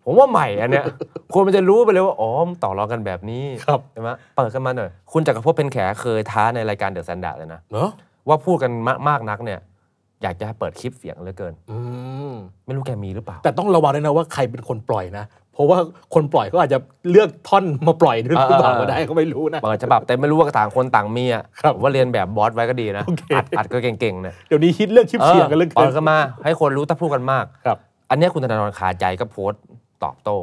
ผมว่าใหม่อันเนี้ยคนมันจะรู้ไปเลยว่า อ๋อต่อรองกันแบบนี้ใช่ไหมเปิดขึ้นมาหน่อย คุณจักรพจน์เป็นแขเคยท้าในรายการเดอะแซนด์เลยนะว่าพูดกันมากกนักเนี่ย อยากจะเปิดคลิปเสียงเหลือเกิน อืไม่รู้แกมีหรือเปล่า แต่ต้องระวังด้วยนะว่าใครเป็นคนปล่อยนะราะว่าคนปล่อยก็อาจจะเลือกท่อนมาปล่อยหรือเปล่าก็ได้ก็ไม่รู้นะเปิดฉบับแต่ไม่รู้ว่าต่างคนต่างมีอ่ะว่าเรียนแบบบอสไว้ก็ดีนะ อัดก็เก่งๆนะเดี๋ยวนี้ฮิตเรื่องชิปเสียงกันเรื่องเปิดก็มา ให้คนรู้ถ้าพูดกันมาก ครับ อันนี้คุณธนาธรขาใจก็โพสต์ตอบโต้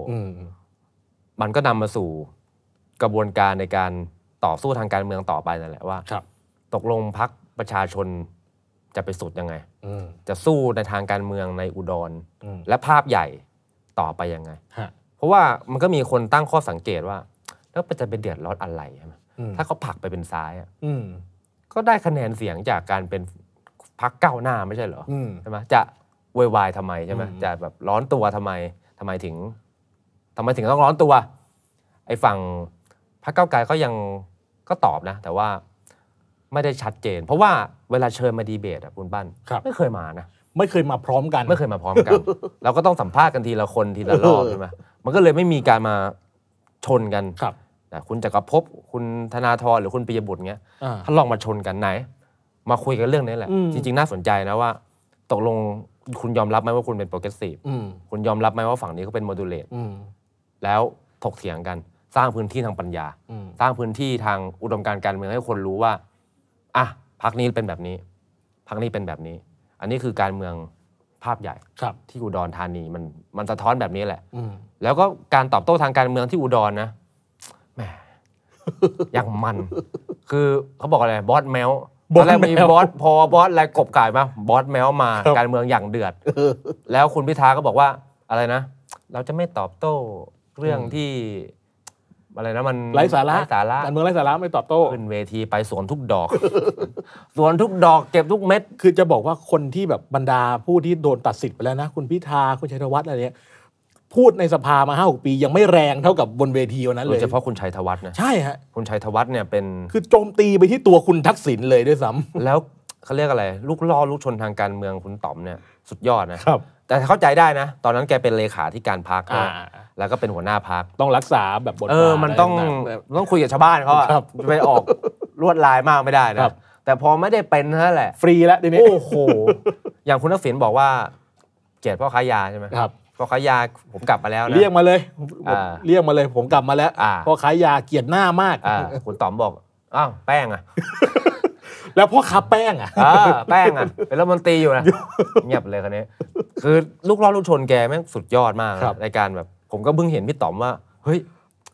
มันก็นำมาสู่กระบวนการในการต่อสู้ทางการเมืองต่อไปนั่นแหละว่าตกลงพักประชาชน จะไปสุดยังไงจะสู้ในทางการเมืองในอุดรและภาพใหญ่ต่อไปยังไงเพราะว่ามันก็มีคนตั้งข้อสังเกตว่า แล้วจะเป็นเดือดร้อนอะไรใช่ไหมถ้าเขาผักไปเป็นซ้ายอ่ะก็ได้คะแนนเสียงจากการเป็นพักเก้าหน้าไม่ใช่เหรอใช่ไหมจะวยวายทำไมใช่ไหมจะแบบร้อนตัวทำไม ทำไมถึง ทำไมถึงต้องร้อนตัว ไอ้ฝั่งพักเก้าไกลก็ยังก็ตอบนะ แต่ว่าไม่ได้ชัดเจน เพราะว่าเวลาเชิญมาดีเบตอ่ะคุณบ้านไม่เคยมานะไม่เคยมาพร้อมกัน ไม่เคยมาพร้อมกันเราก็ต้องสัมภาษณ์กันทีละคนทีละรอบใช่ไหมมันก็เลยไม่มีการมาชนกันครับคุณจักรภพคุณธนาธรหรือคุณปิยบุตรเงี้ยถ้าลองมาชนกันไหน มาคุยกันเรื่องนี้แหละ จริง ๆ น่าสนใจนะว่า ตกลงคุณยอมรับไหมว่าคุณเป็นโปรเกรสซีฟคุณยอมรับไหมว่าฝั่งนี้เขาเป็นโมดูลเลตแล้วถกเถียงกัน สร้างพื้นที่ทางปัญญา สร้างพื้นที่ทางอุดมการการเมืองให้คนรู้ว่าอ่ะพักนี้เป็นแบบนี้พักนี้เป็นแบบนี้ อันนี้คือการเมืองภาพใหญ่ที่อุดรธานีมันมันสะท้อนแบบนี้แหละแล้วก็การตอบโต้ทางการเมืองที่อุดรนะแหมอย่างมันคือเขาบอกอะไรบอสแมวตอนแรกมีบอสพอบอสอะไรกบก่ายมาบอสแมวมาการเมืองอย่างเดือด แล้วคุณพิธาก็บอกว่าอะไรนะ เราจะไม่ตอบโต้เรื่องที่อะไรนะมันไร้สาระไร้สาระการเมืองไร้สาระไม่ตอบโต้ขึ้นเวทีไปสวนทุกดอก สวนทุกดอกเก็บทุกเม็ด คือจะบอกว่าคนที่แบบบรรดาผู้ที่โดนตัดสิทธิ์ไปแล้วนะ คุณพิธาคุณชัยธวัฒน์อะไรเนี้ย พูดในสภามาห้าหกปียังไม่แรงเท่ากับบนเวทีวันนั้นเลยโดยเฉพาะคุณชัยธวัฒน์นะใช่ฮะคุณชัยธวัฒน์เนี่ยเป็นคือโจมตีไปที่ตัวคุณทักษิณเลยด้วยซ้ำแล้วเขาเรียกอะไรลูกล่อลูกชนทางการเมืองคุณต๋อมเนี่ย สุดยอดนะครับ แต่เข้าใจได้นะตอนนั้นแกเป็นเลขาที่การพักแล้วก็เป็นหัวหน้าพักต้องรักษาแบบบทบาทเออ มันต้องต้องคุยกับชาวบ้านเขาอะไปออกลวดลายมากไม่ได้นะแต่พอไม่ได้เป็นนั่นแหละ ฟรีแล้วทีนี้โอ้โหอย่างคุณนักษิณบอกว่าเกลียดพ่อค้ายาใช่ไหมครับพ่อค้ายาผมกลับมาแล้วนะเรียกมาเลยเรียกมาเลย ผมกลับมาแล้วพ่อคอขายยาเกลียดหน้ามากคุณต๋อมบอกอ้าวแป้งอะแล้วพ่อค้าแป้งอ่ะแป้งอ่ะ เป็นรัฐมนตรีอยู่นะเงียบเลยคนนี้ คือลูกล้อลูกชนแกแม่งสุดยอดมากในการแบบผมก็เพิ่งเห็นพี่ต๋อมว่า เฮ้ย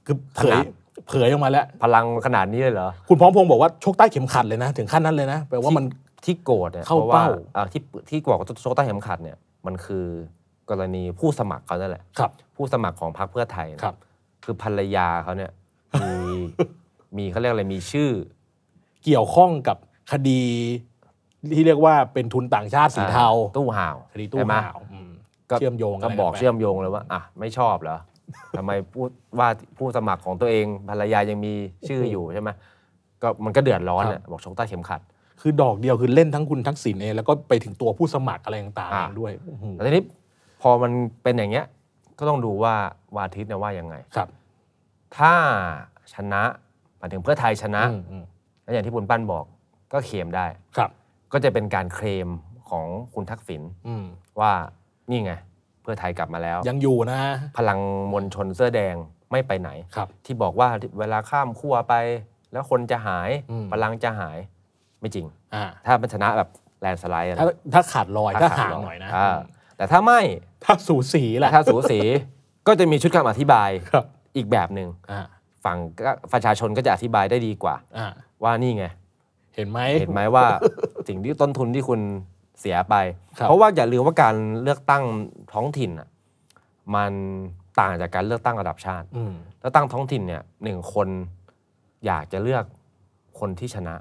คือเผยเผยออกมาแล้ว พลังขนาดนี้เลยเหรอคุณพร้อมพงศ์บอกว่าชกใต้เข็มขัดเลยนะถึงขั้นนั้นเลยนะแปลว่ามันที่โกรธเนี่ยเข้าเป้าที่ที่บอกว่าชกใต้เข็มขัดเนี่ย มันคือกรณีผู้สมัครเขานั่นแหละครับผู้สมัครของพรรคเพื่อไทยครับ คือภรรยาเขาเนี่ยมีมีเขาเรียกอะไรมีชื่อ เกี่ยวข้องกับคดีที่เรียกว่าเป็นทุนต่างชาติสีเทาตู้ห่าวคดีตู้ห่าวเชื่อมโยงก็บอกเชื่อมโยงเลยว่าอ่ะไม่ชอบเหรอทำไมพูดว่าผู้สมัครของตัวเองภรรยายังมีชื่ออยู่ใช่ไหมก็มันก็เดือดร้อน บอกชกใต้เข็มขัด คือดอกเดียวคือเล่นทั้งคุณทั้งสินเอง แล้วก็ไปถึงตัวผู้สมัครอะไรต่างๆด้วยแต่ทีนี้ พอมันเป็นอย่างเงี้ย ก็ต้องดูว่าวาทิตเนี่ยว่ายังไงครับ ถ้าชนะหมายถึงเพื่อไทยชนะแล้วอย่างที่ปุณปั้นบอกก็เคลมได้ครับ ก็จะเป็นการเคลมของคุณทักษิณว่านี่ไง เพื่อไทยกลับมาแล้ว ยังอยู่นะ พลังมวลชนเสื้อแดงไม่ไปไหนครับ ที่บอกว่าเวลาข้ามขั้วไป แล้วคนจะหายพลังจะหายไม่จริงถ้ามันชนะแบบแลนสไลด์ถ้าถ้าขาดลอยถ้าห่างหน่อยนะแต่ถ้าไม่ ถ้าสูสีล่ะถ้าสูสีก็จะมีชุดคำอธิบายอีกแบบหนึ่งฝั่งประชาชนก็จะอธิบายได้ดีกว่าว่านี่ไงเห็นไหมเห็นไหมว่าสิ่งที่ต้นทุนที่คุณเสียไป เพราะว่าอย่าลืมว่าการเลือกตั้งท้องถิ่นอะมันต่างจากการเลือกตั้งระดับชาติแล้วตั้งท้องถิ่นเนี่ย หนึ่งคนอยากจะเลือกคนที่ชนะ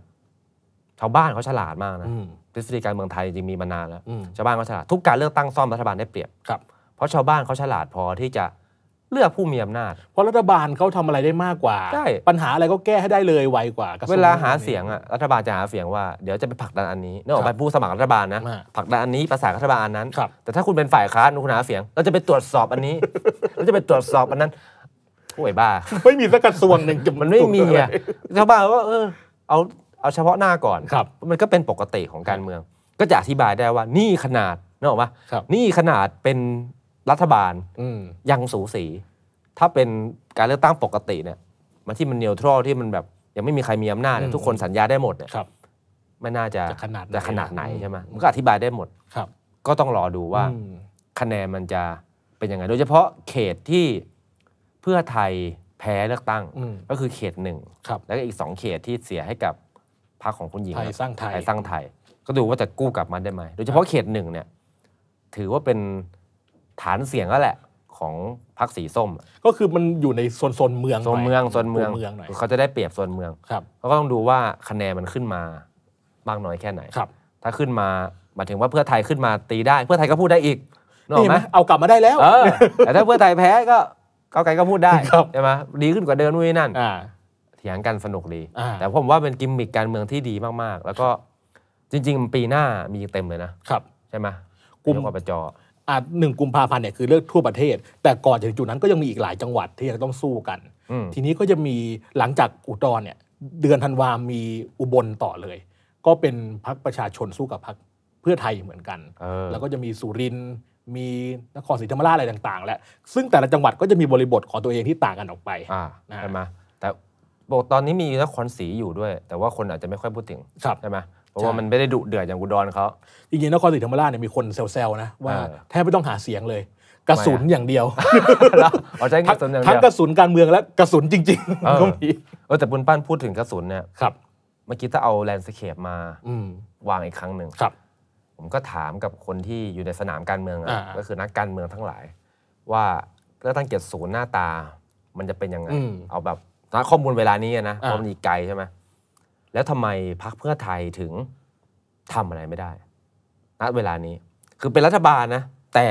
ชาวบ้านเขาฉลาดมากนะทฤษฎีการเมืองไทยจริงมีมานานแล้วชาวบ้านเขาฉลาดทุกการเลือกตั้งซ่อมรัฐบาลได้เปรียบครับเพราะชาวบ้านเขาฉลาดพอที่จะเลือกผู้มีอำนาจเพราะรัฐบาลเขาทำอะไรได้มากกว่าใช่ปัญหาอะไรก็แก้ให้ได้เลยไวกว่าเวลาหาเสียงอ่ะรัฐบาลจะหาเสียงว่าเดี๋ยวจะไปผลักดันอันนี้นอกไปผู้สมัครรัฐบาลนะผลักดันอันนี้ประสานรัฐบาลอันนั้นแต่ถ้าคุณเป็นฝ่ายค้านคุณหาเสียงเราจะไปตรวจสอบอันนี้เราจะไปตรวจสอบอันนั้นโอ้ยบ้า ไม่มีสักกระทรวงหนึ่งมันไม่มีอ่ะชาวบ้านว่าเออเอาเอาเฉพาะหน้าก่อนครับมันก็เป็นปกติของการเมือง ก็จะอธิบายได้ว่านี่ขนาดนึกออกปะนี่ขนาดเป็นรัฐบาลยังสูสี ถ้าเป็นการเลือกตั้งปกติเนี่ย มันที่มันเนีวทรอที่มันแบบยังไม่มีใครมีอำนาจ ทุกคนสัญญาได้หมดเนี่ยไม่น่าจะจะขนาดจะขนาดไหนใช่ไหมมันก็อธิบายได้หมดครับ ก็ต้องรอดูว่าคะแนนมันจะเป็นยังไงโดยเฉพาะเขตที่เพื่อไทยแพ้เลือกตั้ง ก็คือเขตหนึ่งแล้วก็อีกสองเขตที่เสียให้กับพรรคของคุณหญิงไทยสร้างไทยไทยสร้างไทย ก็ดูว่าจะกู้กลับมาได้ไหมโดยเฉพาะเขตหนึ่งเนี่ย ถือว่าเป็นฐานเสียงก็แหละของพรรคสีส้ม ก็คือมันอยู่ในโซนโซนเมืองโซนเมืองโซนเมืองเขาจะได้เปรียบโซนเมืองครับก็ต้องดูว่าคะแนนมันขึ้นมามากน้อยแค่ไหนครับ ถ้าขึ้นมาหมายถึงว่าเพื่อไทยขึ้นมาตีได้ เพื่อไทยก็พูดได้อีกนอ่ไหมเอากลับมาได้แล้วแต่ถ้าเพื่อไทยแพ้ก็ก้าไกลก็พูดได้ใช่ไหมดีขึ้นกว่าเดิมนู่นนั่นเถียงกันสนุกดีแต่ผมว่าเป็นกิมมิคการเมืองที่ดีมากๆแล้วก็จริง ๆ ปีหน้ามีเต็มเลยนะครับใช่ไหมกลุ่มกปจหนึ่งกุมภาพันธ์เนี่ยคือเลือกทั่วประเทศ แต่ก่อนถึงจุดนั้นก็ยังมีอีกหลายจังหวัดที่ยังต้องสู้กัน ทีนี้ก็จะมีหลังจากอุดรเนี่ยเดือนธันวามีอุบลต่อเลย ก็เป็นพักประชาชนสู้กับพักเพื่อไทยเหมือนกัน แล้วก็จะมีสุรินมีนครศรีธรรมราชอะไรต่างๆแล้วซึ่งแต่ละจังหวัดก็จะมีบริบทของตัวเองที่ต่างกันออกไปใช่ไหมแต่บอกตอนนี้มีนครศรีอยู่ด้วย แต่ว่าคนอาจจะไม่ค่อยพูดถึงใช่ไหมเพราะว่า มันไม่ได้ดุเดือดอย่างอุดรเขาจริงๆนครศรีธรรมราชเนี่ยมีคนเซลล์นะ ว่า แทบไม่ต้องหาเสียงเลย กระสุนอย่างเดียวทั้งกระสุนการเมืองและกระสุนจริงๆก็มีเออแต่บุญปั้นพูดถึงกระสุนเนี่ย ครับ เมื่อกี้ ถ้าเอาแลนด์สเคปมาวางอีกครั้งหนึ่งผมก็ถามกับคนที่อยู่ในสนามการเมืองก็คือนักการเมืองทั้งหลาย ว่าเลือกตั้งเกียรติศูนย์หน้าตา มันจะเป็นยังไงเอาแบบข้อมูลเวลานี้นะเพราะมันอีกไกลใช่ไหมแล้วทำไมพรรคเพื่อไทยถึงทำอะไรไม่ได้ณเวลานี้ คือเป็นรัฐบาลนะ แต่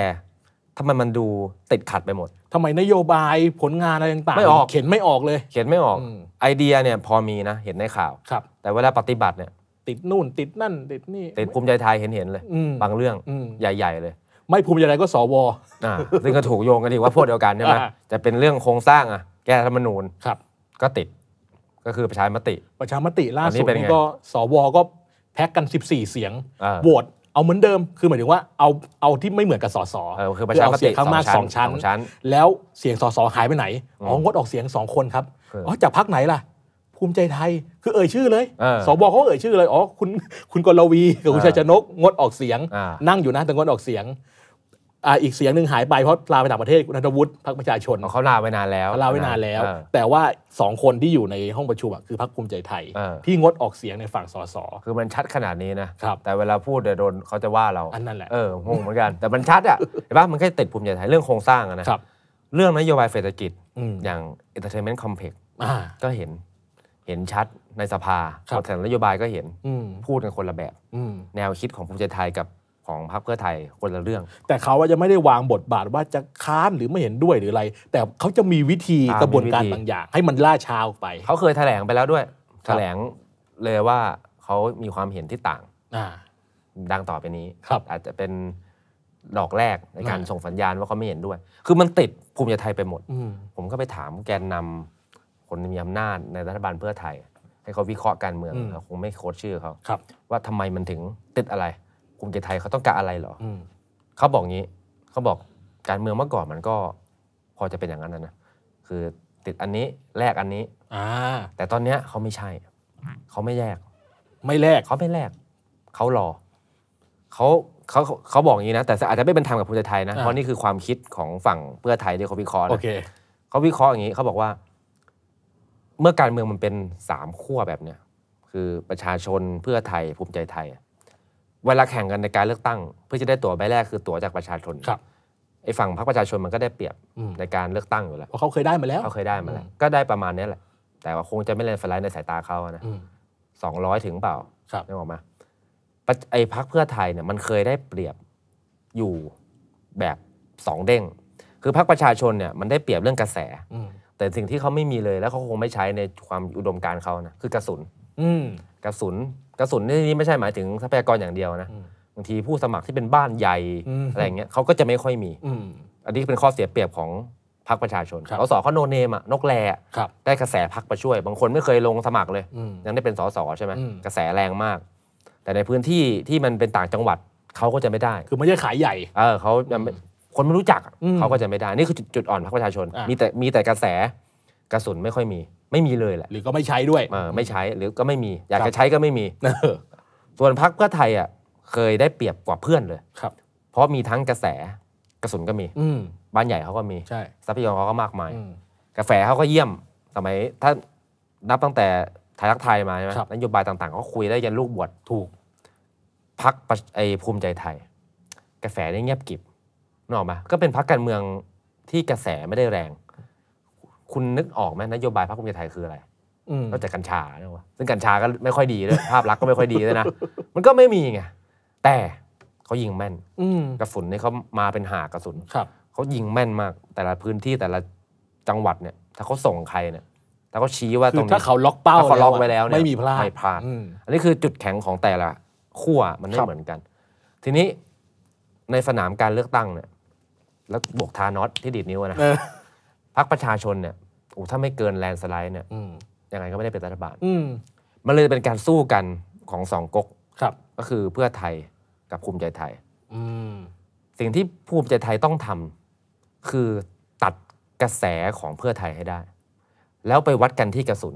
ทำไมมันดูติดขัดไปหมดทำไมนโยบายผลงานอะไรต่างไม่ออกเขียนไม่ออกเลย เขียนไม่ออกอไอเดียเนี่ยพอมีนะเห็นในข่าวครับ แต่เวลาปฏิบัติเนี่ย ติดนู่น ติดนั่น ติดนี่ติดภูมิใจไทยเห็นเห็นๆเลยบางเรื่องอใหญ่ ๆ เลย ไม่ภูมิใจอะไรก็สวอซึ่งก็ถูกโยงกันดีว่าพวกเดียวกันใช่ไหมจะเป็นเรื่องโครงสร้างอะแก้รัฐธรรมนูญครับ ก็ติดก็คือประชามติประชามติล่าสุดนี่ก็สวก็แพ็กกัน 14 เสียงโหวตเอาเหมือนเดิมคือหมายถึงว่าเอาเอาที่ไม่เหมือนกับสสคือประชามติข้างมากสองชั้นแล้วเสียงสสหายไปไหนอ๋องดออกเสียงสองคนครับอ๋อจากพักไหนล่ะภูมิใจไทยคือเอ่ยชื่อเลยสวเขาเอ่ยชื่อเลยอ๋อคุณคุณกรวีกับคุณชัยชนกงดออกเสียง นั่งอยู่นะแต่งดออกเสียงออีกเสียงหนึ่งหายไปเพราะลาไปต่างประเทศนุนัทวุฒิพรรคประชาชนเขาลาไปนานแล้วลาไปนานแล้ว แต่ว่าสองคนที่อยู่ในห้องประชุมคือพรรคภูมิใจไทยที่งดออกเสียงในฝั่งสสคือมันชัดขนาดนี้นะ แต่เวลาพูดเดี๋ยวโดนเขาจะว่าเราอันนั้นแหละเอองงเหมือนกันแต่มันชัด อ่ะเห็นปะมันแค่ติดภูมิใจไทยเรื่องโครงสร้างนะรเรื่องนโยบายเศรษฐกิจอย่างเ n เ e นเมนต์คอมเพล็ก e x ก็เห็น เห็นชัดในสภาแต่นโยบายก็เห็นพูดกันคนละแบบแนวคิดของภูมิใจไทยกับของพรรคเพื่อไทยคนละเรื่อง แต่เขาว่าจะไม่ได้วางบทบาทว่าจะค้านหรือไม่เห็นด้วยหรืออะไร แต่เขาจะมีวิธีกระบวนการบางอย่างให้มันล่าช้าออกไปเขาเคยแถลงไปแล้วด้วย แถลงเลยว่าเขามีความเห็นที่ต่างดังต่อไปนี้อาจจะเป็นดอกแรกในการส่งสัญญาณว่าเขาไม่เห็นด้วย คือมันติดภูมิใจไทยไปหมดผมก็ไปถามแกนนำคนมีอำนาจในรัฐบาลเพื่อไทย ให้เขาวิเคราะห์การเมืองคงไม่โค้ดชื่อเขาว่าทำไมมันถึงติดอะไรภูมิใจไทยเขาต้องการอะไรหรอเขาบอกงี้ เขาบอกการเมืองเมื่อก่อนมันก็ พอจะเป็นอย่างนั้นนะ คือติดอันนี้แลกอันนี้อแต่ตอนเนี้ยเขาไม่ใช่ เขาไม่แยก ไม่แลกเขาไม่แลกเขารอ เขาเขาเขาบอกอย่างนี้นะ แต่ อาจจะไม่เป็นธรรมกับภูมิใจไทย นะ เพราะนี่คือ ความคิดของฝั่งเพื่อไทยที่เขาวิเคราะห์นะเขาวิเคราะห์อย่างนี้ เขาบอกว่า เมื่อการเมืองมันเป็นสามขั้วแบบเนี้ย คือประชาชนเพื่อไทยภูมิใจไทยเวลาแข่งกันในการเลือกตั้ง เพื่อจะได้ตั๋วใบแรกคือตั๋วจากประชาชนครับไอ้ฝั่งพรรคประชาชนมันก็ได้เปรียบในการเลือกตั้งอยู่แล้วเพราะเขาเคยได้มาแล้วเขาเคยได้มาแล้ว ก็ได้ประมาณนี้แหละแต่ว่าคงจะไม่เล่นสไล์ในสายตาเขานะสองร้อยถึงเปล่าได้ออกมาไอ้พรรคเพื่อไทยเนี่ย มันเคยได้เปรียบอยู่แบบสองเด้งคือพรรคประชาชนเนี่ยมันได้เปรียบเรื่องกระแสแต่สิ่งที่เขาไม่มีเลยแล้วเขาคงไม่ใช้ในความอุดมการเขานะคือกระสุนกระสุนกระสุนนนี่ไม่ใช่หมายถึงทรัพยากรอย่างเดียวนะบางทีผู้สมัครที่เป็นบ้านใหญ่อะไรเงี้ยเขาก็จะไม่ค่อยมีอันนี้เป็นข้อเสียเปรียบของพรรคประชาชนสสเขาโนเนมอะนกแร่ได้กระแสพักมาช่วย บางคนไม่เคยลงสมัครเลย ยังได้เป็นสสใช่ไหมกระแสแรงมาก แต่ในพื้นที่ที่มันเป็นต่างจังหวัดเขาก็จะไม่ได้ คือไม่ใช่ขายใหญ่เออเขาคนไม่รู้จักเขาก็จะไม่ได้ นี่คือจุดอ่อนพรรคประชาชนมีแต่มีแต่กระแส กระสุนไม่ค่อยมีไม่มีเลยแหละหรือก็ไม่ใช้ด้วยเออไม่ใช้หรือก็ไม่มี อยากจะใช้ก็ไม่มีส่วนพักเพื่อไทยอ่ะ เคยได้เปรียบกว่าเพื่อนเลย ครับ เพราะมีทั้งกระแสกระสุนก็มี อืบ้านใหญ่เขาก็มีใช่ทรัพยากรเขาก็มากมายกระกาแฟเขาก็เยี่ยมสมัยถ้านับตั้งแต่ไทยรักไทยมาใช่ไหมนโยบายต่างๆก็คุยได้ยันลูกบวชถูกพักไอภูมิใจไทยกาแฟได้เงียบกิบนึกออกไหมก็เป็นพักการเมืองที่กระแสไม่ได้แรงคุณนึกออกไหมนโยบายพรรคภูมิใจไทยคืออะไรนอกจากกัญชาเนะซึ่งกัญชาก็ไม่ค่อยดีด้วยภาพลักษณ์ก็ไม่ค่อยดีด้วยนะมันก็ไม่มีไงแต่เขายิงแม่นกระสุนนี่เขามาเป็นหากระสุนเขายิงแม่นมากแต่ละพื้นที่แต่ละจังหวัดเนี่ย ถ้าเขาส่งใครเนี่ยถ้าเขาชี้ว่าตรงนี้ถ้าเขาล็อกเป้าถ้าเขาล็อกไว้แล้วเนี่ยไม่มีพลาดไม่พลาดอันนี้คือจุดแข็งของแต่ละขั้วมันไม่เหมือนกัน ทีนี้ในสนามการเลือกตั้งเนี่ยแล้วบวกทานอสที่ดีดนิ้วนะพรรคประชาชนเนี่ยโอ้ถ้าไม่เกินแลนสไลด์เนี่ยยังไงก็ไม่ได้เป็นรัฐบาลมันเลยเป็นการสู้กันของสองก๊กก็คือเพื่อไทยกับภูมิใจไทย สิ่งที่ภูมิใจไทยต้องทำคือตัดกระแสของเพื่อไทยให้ได้ แล้วไปวัดกันที่กระสุน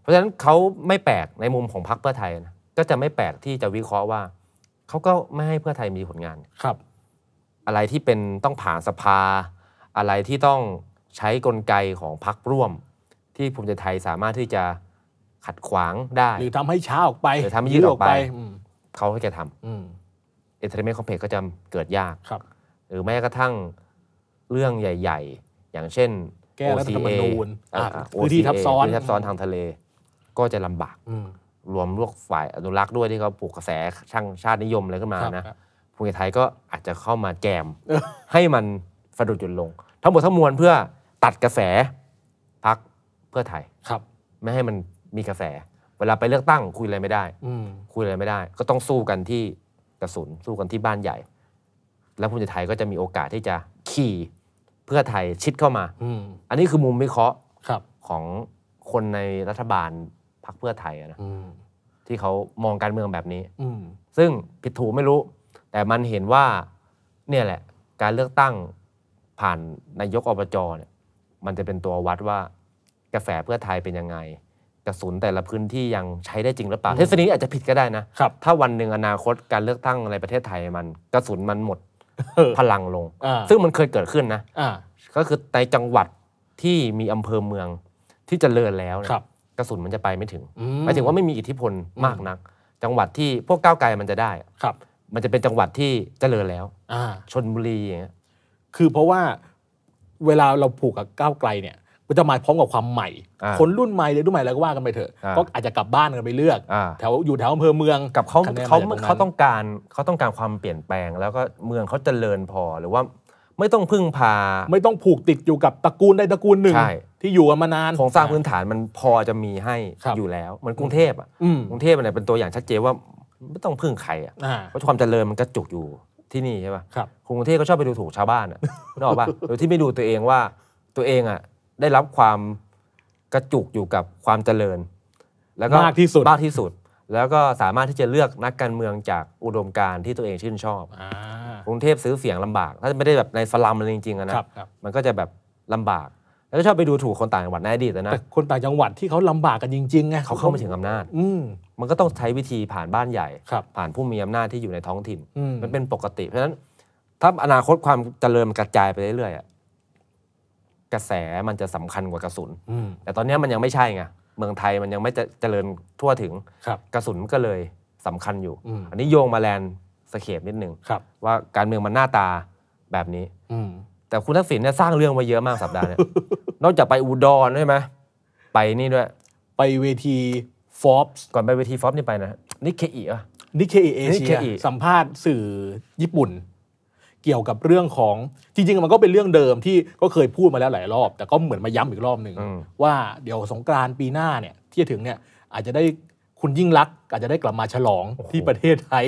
เพราะฉะนั้นเขาไม่แปลกในมุมของพรรคเพื่อไทยนะ ก็จะไม่แปลกที่จะวิเคราะห์ว่าเขาก็ไม่ให้เพื่อไทยมีผลงานครับ อะไรที่เป็นต้องผ่านสภาอะไรที่ต้องใช้กลไกของพักร่วม ที่ภูมิใจไทยสามารถที่จะขัดขวางได้ หรือทำให้ช้าออกไป หรือทำให้ยืดออกไปเขาห้จะทำเอ็นเตอร์เมนต์คอมเพล็กก็จะเกิดยากครับ หรือแม้กระทั่งเรื่องใหญ่ๆ อย่างเช่น แก้รัฐธรรมนูญพื้นที่ทับซ้อนพื้นที่ทับซ้อนทางทะเลก็จะลำบากรวมลวกฝ่ายอนุรักษ์ด้วยที่เขาปลูกกระแสช่างชาตินิยมอะไรขึ้นมานะ ภูมิใจไทยก็อาจจะเข้ามาแกมให้มันสะดุดหยุดลงทั้งหมดทั้งมวลเพื่อตัดกระแสพักเพื่อไทยครับ ไม่ให้มันมีกระแส เวลาไปเลือกตั้ง คุยอะไรไม่ได้คุยอะไรไม่ได้ ก็ต้องสู้กันที่กระสุนสู้กันที่บ้านใหญ่ แล้วภูมิใจไทยก็จะมีโอกาสที่จะขี่เพื่อไทยชิดเข้ามาอันนี้คือมุมวิเคราะห์ของคนในรัฐบาลพักเพื่อไทยนะที่เขามองการเมืองแบบนี้ซึ่งผิดถูกไม่รู้ แต่มันเห็นว่าเนี่ยแหละ การเลือกตั้งผ่านนายกอบจเนี่ยมันจะเป็นตัววัดว่ากระแสเพื่อไทยเป็นยังไงกระสุนแต่ละพื้นที่ยังใช้ได้จริงหรือเปล่าทฤษฎีอาจจะผิดก็ได้นะ ถ้าวันหนึ่งอนาคตการเลือกตั้งในประเทศไทยมัน กระสุนมันหมด พลังลง ซึ่งมันเคยเกิดขึ้นนะก็คือในจังหวัดที่มีอำเภอเมืองที่จเจริญแล้วกระสุนมันจะไปไม่ถึงหมายถึงว่าไม่มีอิทธิพลมากนัก จังหวัดที่พวกก้าวไกลมันจะได้ครับ มันจะเป็นจังหวัดที่จเจริญแล้วชนบุรีอย่างเงี้ยคือเพราะว่าเวลาเราผูกกับก้าวไกลเนี่ย มันจะมาพร้อมกับความใหม่ คนรุ่นใหม่เลยรุ่นใหม่แล้วก็ว่ากันไปเถอะก็อาจจะกลับบ้านกันไปเลือกแถวอยู่แถวอำเภอเมืองกับเขาเขาเขาต้องการเขาต้องการความเปลี่ยนแปลง แล้วก็เมืองเขาเจริญพอหรือว่าไม่ต้องพึ่งพา ไม่ต้องผูกติดอยู่กับตระกูลใดตระกูลหนึ่งที่อยู่กันมานานของสร้างพื้นฐานมันพอจะมีให้อยู่แล้วมันกรุงเทพอ่ะกรุงเทพเนี่ยเป็นตัวอย่างชัดเจนว่าไม่ต้องพึ่งใครอ่ะ เพราะความเจริญมันกระจุกอยู่ที่นี่ใช่ป่ะครับกรุงเทพก็ชอบไปดูถูกชาวบ้านอ่ะนึกออกป่ะโดยที่ไม่ดูตัวเองว่าตัวเองอ่ะได้รับความกระจุกอยู่กับความเจริญ แล้วก็มากที่สุด มากที่สุด แล้วก็สามารถที่จะเลือกนักการเมืองจากอุดมการณ์ที่ตัวเองชื่นชอบกรุงเทพซื้อเสียงลำบาก ถ้าไม่ได้แบบในสลัมอะไรจริงๆนะ มันก็จะแบบลำบาก แล้วก็ชอบไปดูถูกคนต่างจังหวัดแน่ดีแต่นะคนต่างจังหวัดที่เขาลำบากกันจริงๆไงเขาเข้ามาถึงอานาจอืมันก็ต้องใช้วิธีผ่านบ้านใหญ่ ผ่านผู้มีอำนาจที่อยู่ในท้องถิ่น มันเป็นปกติ เพราะฉะนั้น ถ้าอนาคตความเจริญมันกระจายไปเรื่อยๆกระแสมันจะสำคัญกว่ากระสุนแต่ตอนนี้มันยังไม่ใช่ไง เมืองไทยมันยังไม่เจริญทั่วถึงกระสุนก็เลยสำคัญอยู่ อันนี้โยงมาแลนสเขปนิดนึงว่าการเมืองมันหน้าตาแบบนี้แต่คุณทักษิณเนี่ยสร้างเรื่องมาเยอะมากสัปดาห์นี้นอกจากไปอุดรใช่ไหมไปนี่ด้วยไปเวทีฟอร์บก่อนไปเวทีฟอร์บนี่ไปนะนิเคอีอ่ะนิเคอีเอเชียสัมภาษณ์สื่อญี่ปุ่น เกี่ยวกับเรื่องของจริงๆ มันก็เป็นเรื่องเดิมที่ก็เคยพูดมาแล้วหลายรอบ แต่ก็เหมือนมาย้ำอีกรอบหนึ่งว่าเดี๋ยวสงกรานต์ปีหน้าเนี่ยที่จะถึงเนี่ยอาจจะได้คุณยิ่งรัก อาจจะได้กลับมาฉลองที่ประเทศไทย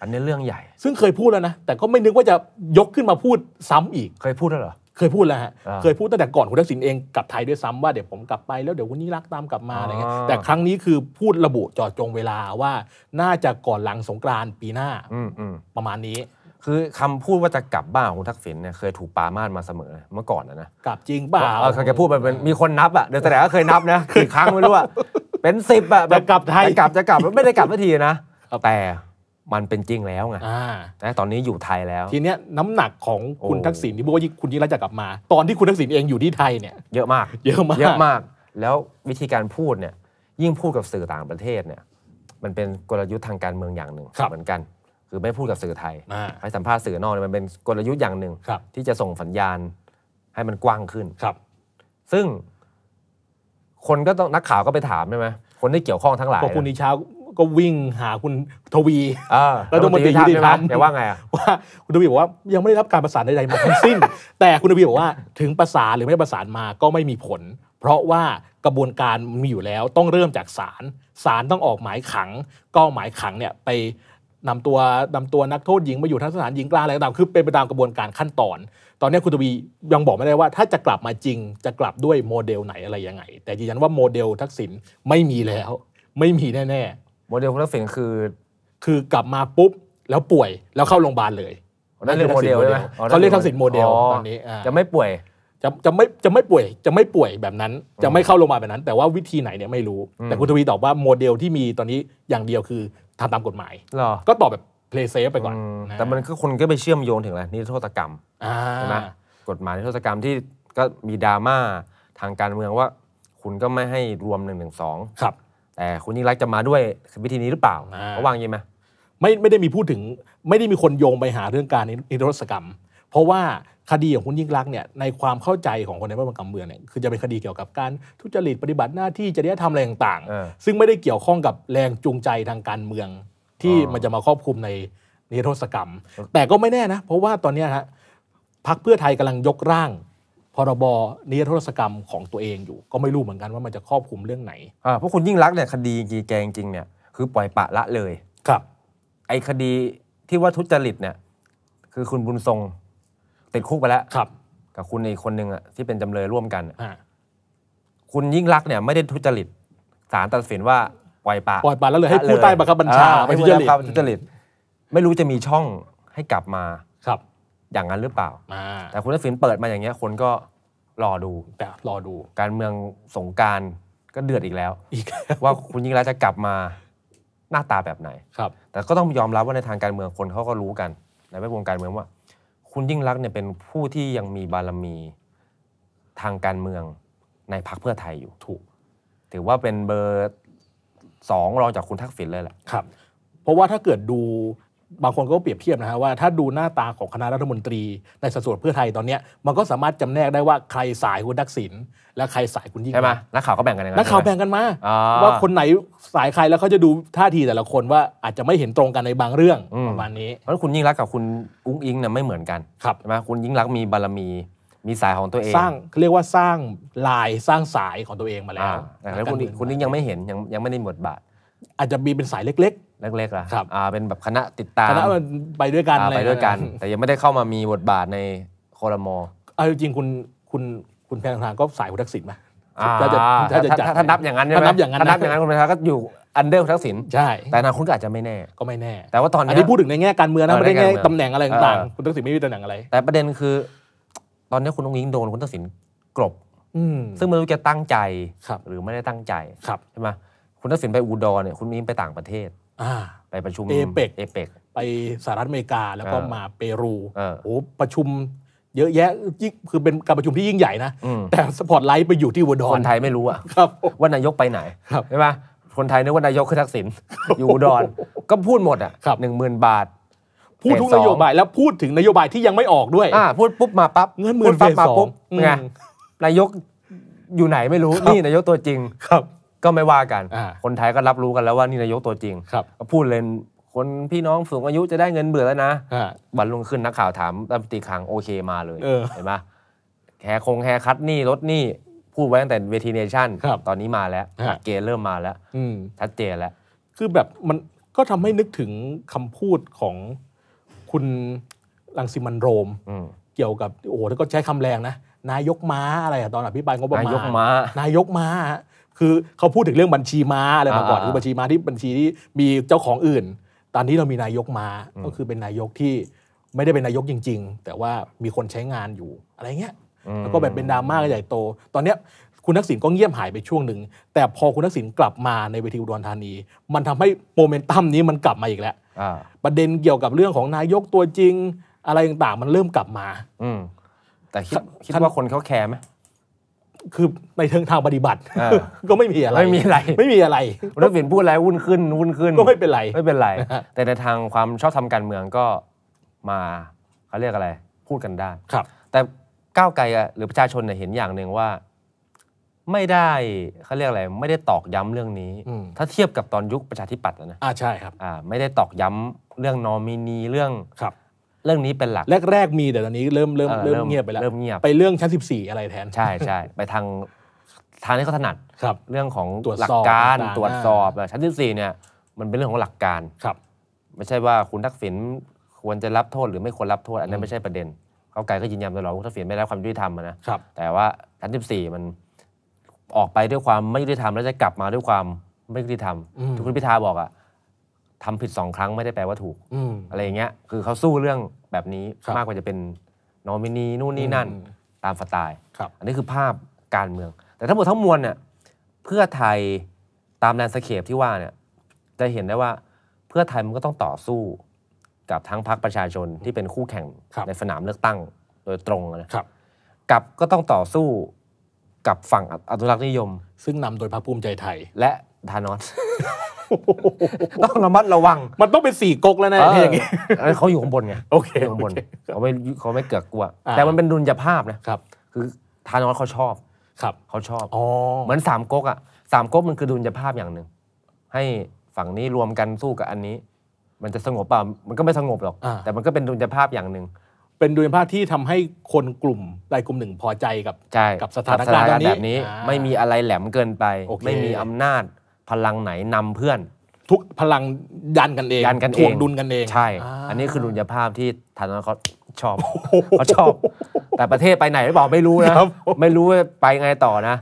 อันนี้เรื่องใหญ่ ซึ่งเคยพูดแล้วนะแต่ก็ไม่นึกว่าจะยกขึ้นมาพูด ซ้ำอีกเคยพูดแล้วเหรอเคยพูดแล้วฮะ เคยพูดตั้งแต่ก่อนคุณทักษิณเองกลับไทยด้วยซ้ำว่าเดี๋ยวผมกลับไปแล้วเดี๋ยวคุณนี่รักตามกลับมาอะไรเงี้ยแต่ครั้งนี้คือพูดระบุจอดจงเวลาว่า น่าจะก่อนหลังสงกรานปีหน้าประมาณนี้ คือคำพูดว่าจะกลับบ้านของทักษิณเนี่ยเคยถูกปามาดมาเสมอเมื่อก่อนนะนะ กลับจริงเปล่าเขาแกพูดมันเป็นมีคนนับอ่ะเดี๋ยวแต่ก็เคยนับนะกี่ครั้งไม่รู้อ่ะเป็นสิบอ่ะจะกลับไทยกลับจะกลับไม่ได้กลับสักทีนะแต่มันเป็นจริงแล้วไงต่ตอนนี้อยู่ไทยแล้ว ทีเนี้ยน้ำหนักของคุณทักษิณที่บอกว่าคุณยิ่งรักจะกลับมา ตอนที่คุณทักษิณเองอยู่ที่ไทยเนี่ยเยอะมากเยอะมาก เยอะมาก แล้ววิธีการพูดเนี่ยยิ่งพูดกับสื่อต่างประเทศเนี่ย มันเป็นกลยุทธ์ทางการเมืองอย่างหนึ่งเหมือนกัน คือไม่พูดกับสื่อไทยให้สัมภาษณ์สื่อนอกมันเป็นกลยุทธ์อย่างหนึ่งที่จะส่งสัญญาณให้มันกว้างขึ้นครับ ซึ่งคนก็ต้องนักข่าวก็ไปถามใช่ไหมคนที่เกี่ยวข้องทั้งหลายพอคุณนิชาก็วิ่งหาคุณทวีแล้วตัวมนตรียุติธรรมแ่ว่าไงอ่ะว่า คุณทวีบอกว่ายังไม่ได้รับการประสานใดๆมาทั้งสิ้น แต่คุณทวีบอกว่าถึงประสานหรือไม่ประสานมาก็ไม่มีผล เพราะว่ากระบวนการมีอยู่แล้วต้องเริ่มจากศาลศาลต้องออกหมายขัง ก็หมายขังเนี่ยไปนำตัวนำตัวนักโทษหญิงมาอยู่ทั้งสถานหญิงกลางอะไรต่างคือเป็นไปตามกระบวนการขั้นตอน ตอนนี้คุณทวียังบอกไม่ได้ว่า ถ้าจะกลับมาจริงจะกลับด้วยโมเดลไหนอะไรยังไง แต่ยืนยันว่าโมเดลทักษิณไม่มีแล้ว ไม่มีแน่ๆโมเดลคุณทักษิณคือ คือกลับมาปุ๊บแล้วป่วยแล้วเข้าโรงพยาบาลเลยนั่นเรียกโมเดลใช่ไหมเขาเรียกทักษิณโมเดลตอนนี้จะไม่ป่วยจะจะไม่จะไม่ป่วยจะไม่ป่วยแบบนั้นจะไม่เข้าโรงพยาบาลแบบนั้น แต่ว่าวิธีไหนเนี่ยไม่รู้ แต่คุณทวีตอบว่าโมเดลที่มีตอนนี้อย่างเดียวคือทำตามกฎหมายก็ตอบแบบเพลย์เซฟไปก่อนแต่มันคือคนก็ไปเชื่อมโยงถึงอะไรนี่โทษกรรมใช่ไหมกฎหมายนิรโทษกรรมที่ก็มีดราม่าทางการเมืองว่าคุณก็ไม่ให้รวมหนึ่งหนึ่งสองแต่คุณยิ่งรักจะมาด้วยวิธีนี้หรือเปล่าเขาวางยังไงไม่ไม่ได้มีพูดถึงไม่ได้มีคนโยงไปหาเรื่องการนิรศกรรม เพราะว่าคดีของคุณยิ่งรักเนี่ยในความเข้าใจของคนในบ้านการเมืองเนี่ยคือจะเป็นคดีเกี่ยวกับการทุจริตปฏิบัติหน้าที่จริยธรรมอะไรต่างๆซึ่งไม่ได้เกี่ยวข้องกับแรงจูงใจทางการเมืองที่มันจะมาครอบคลุมในนิรโทษกรรม แต่ก็ไม่แน่นะเพราะว่าตอนนี้ฮะพักเพื่อไทยกำลังยกร่างพรบนิรโทษกรรมของตัวเองอยู่ ก็ไม่รู้เหมือนกันว่ามันจะครอบคลุมเรื่องไหนอ่าพาะคุณยิ่งรักเนี่ยคดีกีแกงจริงเนี่ยคือ ปล่อยปะละเลย ครับ ไอ้คดีที่ว่าทุจริตเนี่ย คือคุณบุญทรงติดคุกไปแล้วครับ กับคุณอีกคนนึงอ่ะที่เป็นจำเลยร่วมกันอ่าคุณยิ่งรักเนี่ยไม่ได้ทุจริตศาลตัดสิน ว่าปล่อยปะปล่อยปะแล้วเลยให้ผู้ใต้บังคับบัญชาไปใทุจริตทุจริต ไม่รู้จะมีช่องให้กลับมาครับอย่างนั้นหรือเปล่า แต่คุณทักษิณเปิดมาอย่างเงี้ยคนก็รอดู แต่รอดู การเมืองสงการก็เดือดอีกแล้วอีกว่าคุณยิ่งรักจะกลับมาหน้าตาแบบไหนครับ แต่ก็ต้องยอมรับว่าในทางการเมืองคนเขาก็รู้กัน ในแวดวงการเมืองว่า คุณยิ่งรักเนี่ยเป็นผู้ที่ยังมีบารมีทางการเมืองในพรรคเพื่อไทยอยู่ ถูก ถือว่าเป็นเบอร์สองรองจากคุณทักษิณเลยแหละครับเพราะว่าถ้าเกิดดูบางคนก็เปรียบเทียบนะฮะว่าถ้าดูหน้าตาของคณะรัฐมนตรี ในสัดส่วนเพื่อไทยตอนนี้ มันก็สามารถจำแนกได้ว่าใครสายคุณทักษิณและใครสายคุณยิ่งใช่ไหมนักข่าวก็แบ่งกันนักข่าวแบ่งกันมาว่าคนไหนสายใครแล้วเขาจะดูท่าทีแต่ละคนว่าอาจจะไม่เห็นตรงกันในบางเรื่องประมาณนี้เพราะคุณยิ่งรักกับคุณอุ้งอิงเนี่ยไม่เหมือนกันใช่ไหมคุณยิ่งรักมีบารมีมีสายของตัวเองสร้างเรียกว่าสร้างลายสร้างสายของตัวเองมาแล้วแล้วคุณคุณง่ยังไม่เห็นยังยังไม่ได้หมดบาท อาจจะมีเป็นสายเล็กเล็กๆล่ะครับอ่าเป็นแบบคณะติดตามคณะมันไปด้วยกันไปด้วยกัน แต่ยังไม่ได้เข้ามามีบทบาทในคอรมอเอาจริงคุณคุณคุณแพทองทางก็สายคุณทักษิณไหมถ้าจะถ้าจะถ้านับอย่างนั้นใช่ไหมถ้านับอย่างนั้นถ้านับอย่างนั้นคุณแพทองทางก็อยู่อันเดอร์ทักษิณใช่แต่นาคณก็อาจจะไม่แน่ก็ไม่แน่ แต่ว่าตอนนี้พูดถึงในแง่การเมืองนะไม่ได้แง่ตำแหน่งอะไรต่างๆคุณทักษิณไม่มีตำแหน่งอะไรแต่ประเด็นคือ ตอนนี้คุณองค์ยิงโดนคุณทักษิณกลบซึ่งไม่รู้จะตั้งใจหรือไม่ได้ตั้งใจใช่ไหมคุณทักษิณไปอุดรเนี่ยคุณมีไปต่างประเทศไปประชุมเอเปกเอเปกไปสหรัฐอเมริกาแล้วก็มาเปรูโอ้ประชุมเยอะแยะคือเป็นการประชุมที่ยิ่งใหญ่นะแต่สปอตไลท์ไปอยู่ที่วอดอนคนไทยไม่รู้อะว่านายกไปไหนใช่ไหมคนไทยนึกว่านายกคือทักษิณอยู่ดอนก็พูดหมดอ่ะหนึ่งหมื่นบาทพูดทุกนโยบายแล้ว พูดถึงนโยบายที่ยังไม่ออกด้วยพูดปุ๊บมาปั๊บเงินหมื่นปั๊บมาปุ๊บไงนายกอยู่ไหนไม่รู้นี่นายกตัวจริงครับก็ไม่ว่ากัน คนไทยก็รับรู้กันแล้วว่านี่นายกตัวจริงับพูดเล่นคนพี่น้องสูงอายุจะได้เงินเบื่อแล้วนะวันลงขึ้นนักข่าวถาม รัฐมนตรีคลังโอเคมาเลย เห็นไหมแฮคงแฮคัดนี่ลดนี่ พูดไว้ตั้งแต่เวทีเนชั่นตอนนี้มาแล้ว เกณฑ์เริ่มมาแล้วชัดเจนแล้ว คือแบบมันก็ทำให้นึกถึงคำพูดของคุณลังสิมันโรมเกี่ยวกับโอ้โหแล้วก็ใช้คำแรงนะ นายกม้าอะไรอะตอนอภิปรายงบประมาณ นายกม้า นายกม้าคือเขาพูดถึงเรื่องบัญชีม้าอะไรมาก่อนคือบัญชีม้าที่บัญชีที่มีเจ้าของอื่น ตอนนี้เรามีนายกม้าก็คือเป็นนายกที่ไม่ได้เป็นนายกจริง ๆ แต่ว่ามีคนใช้งานอยู่อะไรเงี้ย แล้วก็แบบเป็นดราม่าใหญ่โต ตอนเนี้ยคุณทักษิณก็เงียบหายไปช่วงหนึ่ง แต่พอคุณทักษิณกลับมาในเวทีอุดรธานี มันทำให้โมเมนตัมนี้มันกลับมาอีกแล้วประเด็นเกี่ยวกับเรื่องของนายกตัวจริง อะไรต่างๆมันเริ่มกลับมาอืแต่คิดว่าคนเขาแคร์ไหมคือ ในเชิงทางปฏิบัติก็ไม่มีอะไรไม่มีอะไร ไม่มีอะไรนักเลียนพูดอะไรวุ่นขึ้น วุ่นขึ้นก็ไม่เป็นไรไม่เป็นไรแต่ในทางความชอบทำการเมืองก็มา เขาเรียกอะไร พูดกันได้ ครับ แต่ก้าวไกลหรือประชาชนเห็นอย่างหนึ่งว่า ไม่ได้เขาเรียกอะไรไม่ได้ตอกย้ำเรื่องนี้ ถ้าเทียบกับตอนยุคประชาธิปัตย์นะอ่าใช่ครับอ่าไม่ได้ตอกย้ำเรื่องนอมินีเรื่องครับเรื่องนี้เป็นหลักแรกๆมีแต่ตอนนี้เริ่มเริ่มเริ่มเงียบไปแล้วเริ่มเงียบไปเรื่องชั้นสสิบี่อะไรแทนใช่ใช่ไปทางทางที่เขาถนัดครับ เรื่องของหลักการตรวจสอบชั้นที่่เนี่ย มันเป็นเรื่องของหลักการครับ ไม่ใช่ว่าคุณทักษิณควรจะรับโทษหรือไม่ควรรับโทษอันนั้นไม่ใช่ประเด็นเขาไกลก็ยืนยันตลอดว่าทักษิณไม่ได้ความยุติธรรมนะครับแต่ว่าชั้นที่่มันออกไปด้วยความไม่ยุติธรรมแล้วจะกลับมาด้วยความไม่ยุติธรรมทุกคนพิธาบอกอะทำผิดสองครั้งไม่ได้แปลว่าถูกอะไรอย่างเงี้ยคือเขาสู้เรื่องแบบนี้มากกว่าจะเป็นนอมินีนู่นนี่นั่น ตามสไตล์อันนี้คือภาพการเมือง แต่ทั้งหมดทั้งมวลเนี่ยเพื่อไทยตามแลนสเคปที่ว่าเนี่ยจะเห็นได้ว่าเพื่อไทยมันก็ต้องต่อสู้ กับทั้งพรรคประชาชนที่เป็นคู่แข่งในสนามเลือกตั้งโดยตรงนะครับกับก็ต้องต่อสู้กับฝั่งอนุรักษ์นิยม ซึ่งนำโดยพรรคภูมิใจไทยและธานอสต้องระมัดระวัง มันต้องเป็นสี่กกแล้วนะอย่างนี้เขาอยู่ข้างบนไงโอเคข้างบนเขาไม่เขาไม่เกิดกลัวแต่มันเป็นดุลยภาพนะครับ คือ ทานอสเขาชอบ ครับ เขาชอบเหมือนสามกกอ่ะสามกกมันคือดุลยภาพอย่างหนึ่งให้ฝั่งนี้รวมกันสู้กับอันนี้ มันจะสงบเปล่ามันก็ไม่สงบหรอก แต่มันก็เป็นดุลยภาพอย่างหนึ่งเป็นดุลยภาพที่ทำให้คนกลุ่มใดกลุ่มหนึ่งพอใจกับกับสถานการณ์แบบนี้ ไม่มีอะไรแหลมเกินไปไม่มีอำนาจพลังไหนนำเพื่อนทุกพลังยันกันเองยันกันเองดุลกันเองใช่ อันนี้คือดุลยภาพที่ฐานาเขาชอบเขาชอบ แต่ประเทศไปไหนไม่บอกไม่รู้นะไม่รู้ไปไงต่อนะ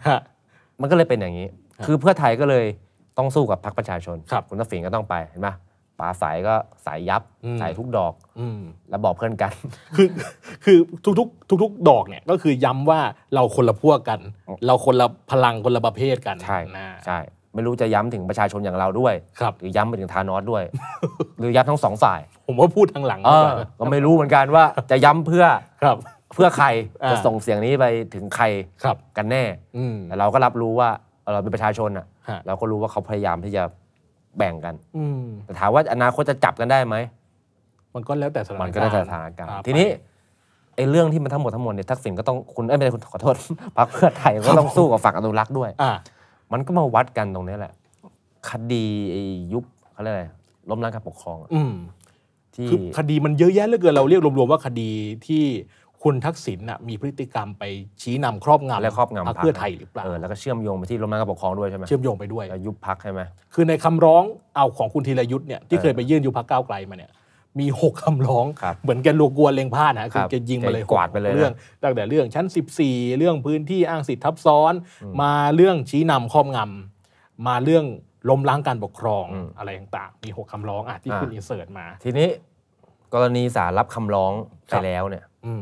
มันก็เลยเป็นอย่างนี้ คือเพื่อไทยก็เลยต้องสู้กับพรรคประชาชนครับคุณทักษิณก็ต้องไปเห็นไหมป๋าสายก็สายยับสายทุกดอกอแล้วบอกเพื่อนกันคือคือทุกๆทุกๆดอกเนี่ย ก็คือย้ำว่าเราคนละพวกกัน เราคนละพลังคนละประเภทกันใช่ใช่ไม่รู้จะย้ำถึงประชาชนอย่างเราด้วยรหรือย้ำไปถึงทานอสด้วย หรือย้ำทั้งสองฝ่าย ผมว่าพูดทางหลังเก็ไม่รู้เหมือนกันว่าจะย้ำเพื่อครับ เพื่อใครจะส่งเสียงนี้ไปถึงใครครับกันแน่แต่เราก็รับรู้ว่าเราเป็นประชาชนอ่ะเราก็รู้ว่าเขาพยายามที่จะแบ่งกันแต่ถามว่าอนาคตจะจับกันได้ไหมมันก็แล้วแต่สถานการณ์มันก็แล้วแต่สถานการณ์ทีนี้ไอ้เรื่องที่มันทั้งหมดทั้งมวลเนี่ย ทักษิณก็ต้องคุณไม่ใช่คุณขอโทษ พรรคเพื่อไทยก็ต้องสู้กับฝั่งอนุรักษ์ด้วยมันก็มาวัดกันตรงนี้แหละ คดียุบเขาเรียกอะไรล้มล้างการปกครอง อืมที่คือคดีมันเยอะแยะเหลือเกินเราเรียกรวมๆ ว่าคดีที่คุณทักษิณน่ะ มีพฤติกรรมไปชี้นำครอบงำและครอบงำพรรคเพื่อไทยหรือเปล่าเออแล้วก็เชื่อมโยงไปที่ล้มล้างการปกครองด้วยใช่ไหมเชื่อมโยงไปด้วยยุบพักใช่ไหมคือในคำร้องเอาของคุณธีรยุทธ์เนี่ยที่เคยไปยื่นยุบพักก้าวไกลมาเนี่ยมี 6 คำร้อง เหมือนแกลูวกวัวเลงพลาดนะคือแกยิงมาเลยกวาดไปเลยเรื่อง ตั้งแต่เรื่อง ชั้น 14เรื่องพื้นที่อ้างสิทธิทับซ้อน มาเรื่องชี้นำครอบงำมาเรื่องล้มล้างการปกครอง อะไรต่างๆมี6คำร้องอ่ะที่คุณอินเสิร์ตมา ทีนี้ กรณีสารรับคำร้องไปแล้วเนี่ย อื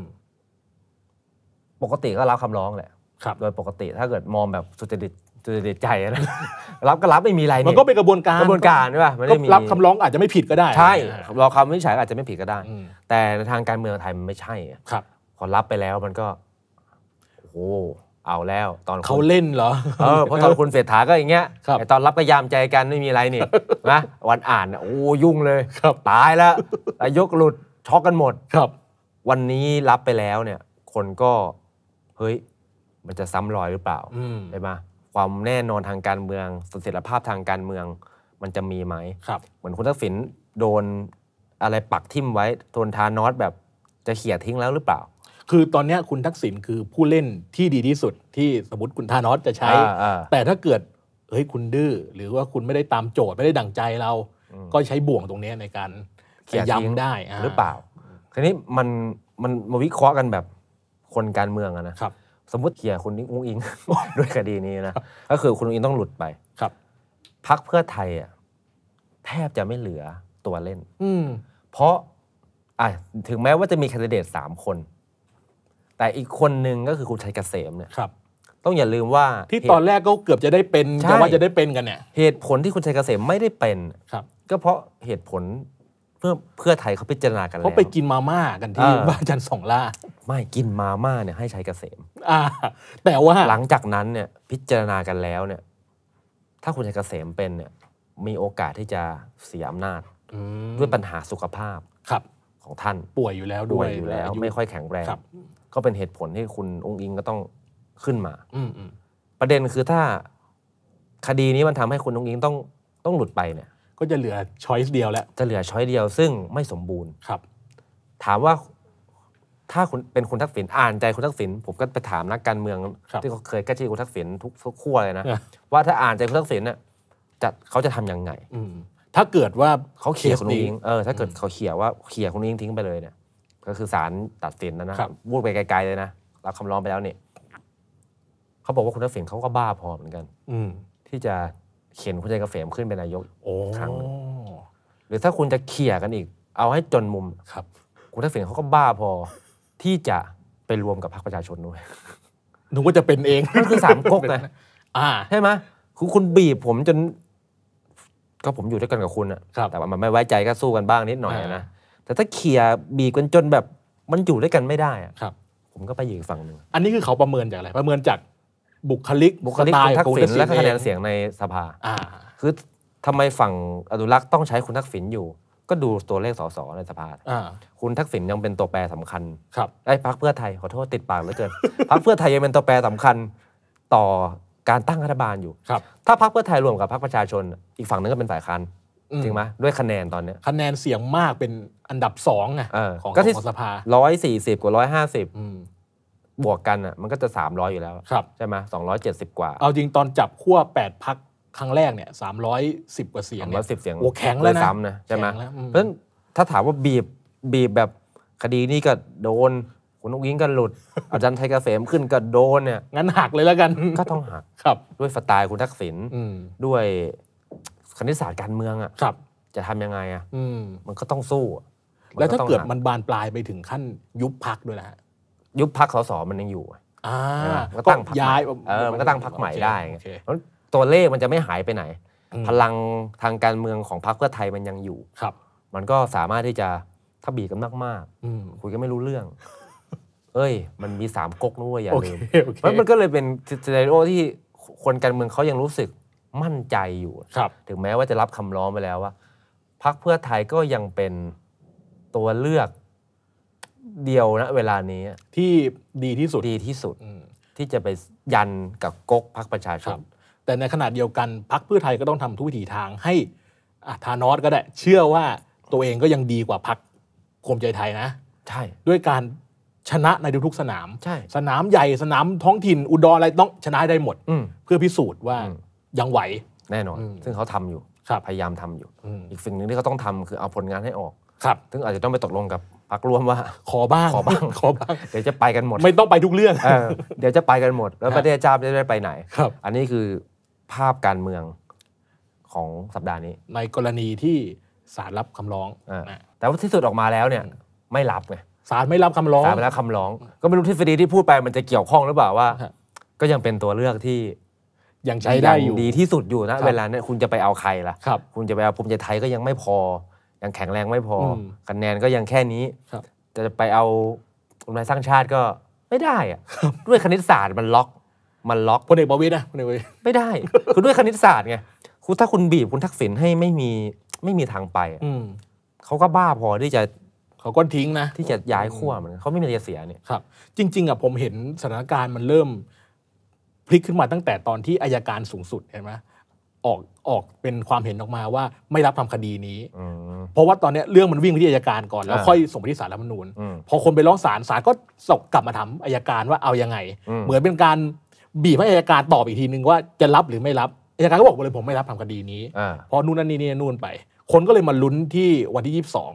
ปกติก็รับคำร้องแหละโดยปกติ ถ้าเกิดมองแบบสุจริตเด็ดใจนะรับก็รับไม่มีอะไร มันก็เป็นกระบวนการกระบวนการใช่ป่ะม่ได้มีรับคำร้องอาจจะไม่ผิดก็ได้ใช่รอคำวินิจฉัยอาจจะไม่ผิดก็ได้ แต่ทางการเมืองไทยมันไม่ใช่ครับพอรับไปแล้วมันก็โอ้เอาแล้ว ตอนเขาเล่นเหรอเพราะตอนคุณเสรษฐาก็อย่างเงี้ยแต่ตอนรับก็ยามใจกันไม่มีอะไรนี่นะวันอ่านโอ้ยุ่งเลยตายแล้วยกหลุดช็อกกันหมด ครับ วันนี้รับไปแล้วเนี่ย คนก็เฮ้ยมันจะซ้ำรอยหรือเปล่าใช่ไหมความแน่นอนทางการเมืองเสถียรภาพทางการเมือง มันจะมีไหมครับเหมือนคุณทักษิณโดนอะไรปักทิ่มไว้โดนทานอสแบบจะเขี่ยทิ้งแล้วหรือเปล่า คือตอนนี้คุณทักษิณคือผู้เล่นที่ดีที่สุด ที่สมมติคุณทานอสจะใช้ แต่ถ้าเกิดเฮ้ยคุณดื้อหรือว่าคุณไม่ได้ตามโจทย์ไม่ได้ดั่งใจเรา ก็ใช้บ่วงตรงนี้ในการเขี่ยย้ำได้หรือเปล่าทีนี้มันมันมาวิเคราะห์กันแบบคนการเมืองอะนะครับสมมติเขียคุณอุ้งอิง ด้วยคดีนี้นะก็คือคุณอุ้งอิง ต้องหลุดไป ครับ พักเพื่อไทยอ่ะแทบจะไม่เหลือตัวเล่น อืเพราะ อ่ะ ถึงแม้ว่าจะมีคนดิเดตสามคน แต่อีกคนหนึ่งก็คือคุณชัยเกษมเนี่ยครับ ต้องอย่าลืมว่า ที่ตอนแรกก็เกือบจะได้เป็นจะว่าจะได้เป็นกันเนี่ยเหตุผลที่คุณชัยเกษมไม่ได้เป็นครับ ก็เพราะเหตุผลพื่อเพื่อไทยเขาพิจารณากันแล้วเขาไปกินมาม่ากันที่บ้านจันสองล่าไม่กินมาม่าเนี่ย ให้ชัยเกษมแต่ว่าหลังจากนั้นเนี่ยพิจารณากันแล้วเนี่ย ถ้าคุณชัยเกษมเป็นเนี่ย มีโอกาสที่จะเสียอำนาจ ด้วยปัญหาสุขภาพครับ ของท่านป่วยอยู่แล้วด้วยอยู่แล้วไม่ค่อยแข็งแรงก็เป็นเหตุผลที่คุณองค์อิงก็ต้องขึ้นมาประเด็นคือถ้า คดีนี้มันทำให้คุณองค์อิงต้องต้องหลุดไปเนี่ยก็จะเหลือช้อยส์เดียวแล้วจะเหลือช้อยเดียวซึ่งไม่สมบูรณ์ครับ ถามว่าถ้าคุณเป็นคุณทักษิณอ่านใจคุณทักษิณผมก็ไปถามนักการเมืองที่เขาเคยใกล้ชิดคุณทักษิณทุกทุกขั้วเลยนะว่าถ้าอ่านใจคุณทักษิณเนี่ยจะเขาจะทำยังไงถ้าเกิดว่าเขาเขีียคุณนิ้งิงเออ ถ้าเกิดเขาเขีียว่าเขีียคุณนิ้งงทิ้งไปเลยเนี่ยก็คือสารตัดสินแล้วนะวูบพูดไปไกลๆเลยนะรับคำร้องไปแล้วเนี่ยเขาบอกว่าคุณทักษิณเขาก็บ้าพอเหมือนกัน อืม ที่จะเขียนคุณชัยเกษมขึ้นเป็นนายกครั้งหรือถ้าคุณจะเขี่ยกันอีก เอาให้จนมุมครับคุณทักษิณเขาก็บ้าพอที่จะไปรวมกับพรรคประชาชนด้วยหนูก็จะเป็นเองนั่นคือสามก๊กนะใช่ไหมคุณคุณบีบผมจนก็ผมอยู่ด้วยกันกับคุณอะแต่มันไม่ไว้ใจก็สู้กันบ้างนิดหน่อยนะแต่ถ้าเขี่ยบีบกันจนแบบมันอยู่ด้วยกันไม่ได้อะผมก็ไปอยู่ฝั่งหนึ่งอันนี้คือเขาประเมินจากอะไรประเมินจากบุคลิกบุคลิกคุณทักษิณและคะแนนเสียงในสภาคือทำไมฝั่งอนุรักษ์ต้องใช้คุณทักษิณอยู่ ก็ดูตัวเลขสสในสภาคุณทักษิณยังเป็นตัวแปรสำคัญครับไอ้พักเพื่อไทยขอโทษติดปากเหลือเกินพักเพื่อไทยยังเป็นตัวแปรสำคัญต่อการตั้งรัฐบาลอยู่ครับถ้าพักเพื่อไทยรวมกับพรรคประชาชนอีกฝั่งนึงก็เป็นฝ่ายค้านจริงไหมด้วยคะแนนตอนนี้คะแนนเสียงมากเป็นอันดับสองไงของสภาร้อยสี่สิบกว่าร้อยห้าสิบบวกกันอ่ะมันก็จะ 300 อยู่แล้วครับใช่ไหมสองร้อยเจ็ดสิบกว่า เอาจริง ตอนจับขั้ว8 พักครั้งแรกเนี่ยสามร้อยสิบกว่าเสียงสามร้อยสิบเสียงโอ้แข็งแล้วนะนะ ใช่ไหมเพราะฉะนั้นถ้าถามว่าบีบบีบแบบคดีนี้ก็โดน คุณนุกยิงก็หลุดอาจารย์ไทยเกษมขึ้นก็โดนเนี่ยงั้นหักเลยแล้วกันก็ต้องหักครับ ด้วยสไตล์คุณทักษิณด้วยคณิตศาสตร์การเมืองอ่ะครับ จะทำยังไงอ่ะมันก็ต้องสู้ แล้วถ้าเกิดมันบานปลายไปถึงขั้นยุบพักด้วยนะยุบพักสสมันยังอยู่ก็ตั้งพรรคย้ายมันก็ตั้งพักใหม่ได้เพราะตัวเลขมันจะไม่หายไปไหน พลังทางการเมืองของพรรคเพื่อไทยมันยังอยู่ ครับ มันก็สามารถที่จะถ้าบีบกันมากๆคุยกันไม่รู้เรื่อง เอ้ย มันมีสามก๊กนู้นอย่าลืมมันก็เลยเป็นสเตโอที่ คนการเมืองเขายังรู้สึกมั่นใจอยู่ครับถึงแม้ว่าจะรับคำร้องไปแล้วว่าพรรคเพื่อไทยก็ยังเป็นตัวเลือกเดียวนะเวลานี้ที่ดีที่สุดดีที่สุดที่จะไปยันกับก๊กพักประชาชนแต่ในขณะเดียวกันพักเพื่อไทยก็ต้องทำทุกวิถีทางให้ธานอสก็ได้ เชื่อว่าตัวเองก็ยังดีกว่าพักคภูมิใจไทยนะ ใช่ด้วยการชนะในทุกสนาม ใช่ สนามใหญ่สนามท้องถิ่น อุดรอะไรต้องชนะได้หมดเพื่อพิสูจน์ว่ายังไหวแน่นอน ซึ่งเขาทำอยู่พยายามทำอยู่อีกสิ่งหนึ่งที่เขาต้องทำคือเอาผลงานให้ออกครับซึ่งอาจจะต้องไปตกลงกับพักรวมว่าขอบ้างขอบ้างขอบ้างเดี๋ยวจะไปกันหมด ไม่ต้องไปทุกเรื่อง เดี๋ยวจะไปกันหมด แล้วประเทศชาติจะได้ไปไหนครับอันนี้คือภาพการเมืองของสัปดาห์นี้ ในกรณีที่ศาลรับคำร้องแต่ว่าที่สุดออกมาแล้วเนี่ย ไม่รับไงศาลไม่รับคำร้องศาลไม่รับคำร้อง ก็ไม่รู้ทฤษฎีที่พูดไปมันจะเกี่ยวข้องหรือเปล่าว่า ก็ยังเป็นตัวเลือกที่ยังใช้ได้อยู่ดีที่สุดอยู่นะเวลานี้ยคุณจะไปเอาใครล่ะคุณจะไปเอาภูมิใจไทยก็ยังไม่พอยังแข็งแรงไม่พอคะแนนก็ยังแค่นี้จะไปเอารวมไทยสร้างชาติก็ไม่ได้อะด้วยคณิตศาสตร์มันล็อก มันล็อกพลเอกประวิทยนะพลเอกประวิทยไม่ได้ คือด้วยคณิตศาสตร์ไงคุณถ้าคุณบีบคุณทักษิณให้ไม่มีไม่มีทางไปอืเขาก็บ้าพอที่จะเขาก็ทิ้งนะ ที่จะย้ายขั้วเหมือนเขาไม่มีอะไรเสียเนี่ยครับจริง ๆอ่ะผมเห็นสถานการณ์มันเริ่ม พลิกขึ้นมาตั้งแต่ตอนที่อายการสูงสุดเห็นไหมออกออกเป็นความเห็นออกมาว่าไม่รับทำคดีนี้เพราะว่าตอนนี้เรื่องมันวิ่งไปที่อายการก่อนแล้วค่อยส่งไปที่ศาลรัฐมนูญ พอคนไปร้องศาลศาลก็ส่งกลับมาทามอายการว่าเอายังไง เหมือนเป็นการบีบให้อายการตอบอีกทีนึงว่าจะรับหรือไม่รับอายการก็บอกเลยผมไม่รับทำคดีนี้เพราะนู่นนั่นนี่นี่นู่นไป คนก็เลยมาลุ้นที่วันที่ยี่สสิบอง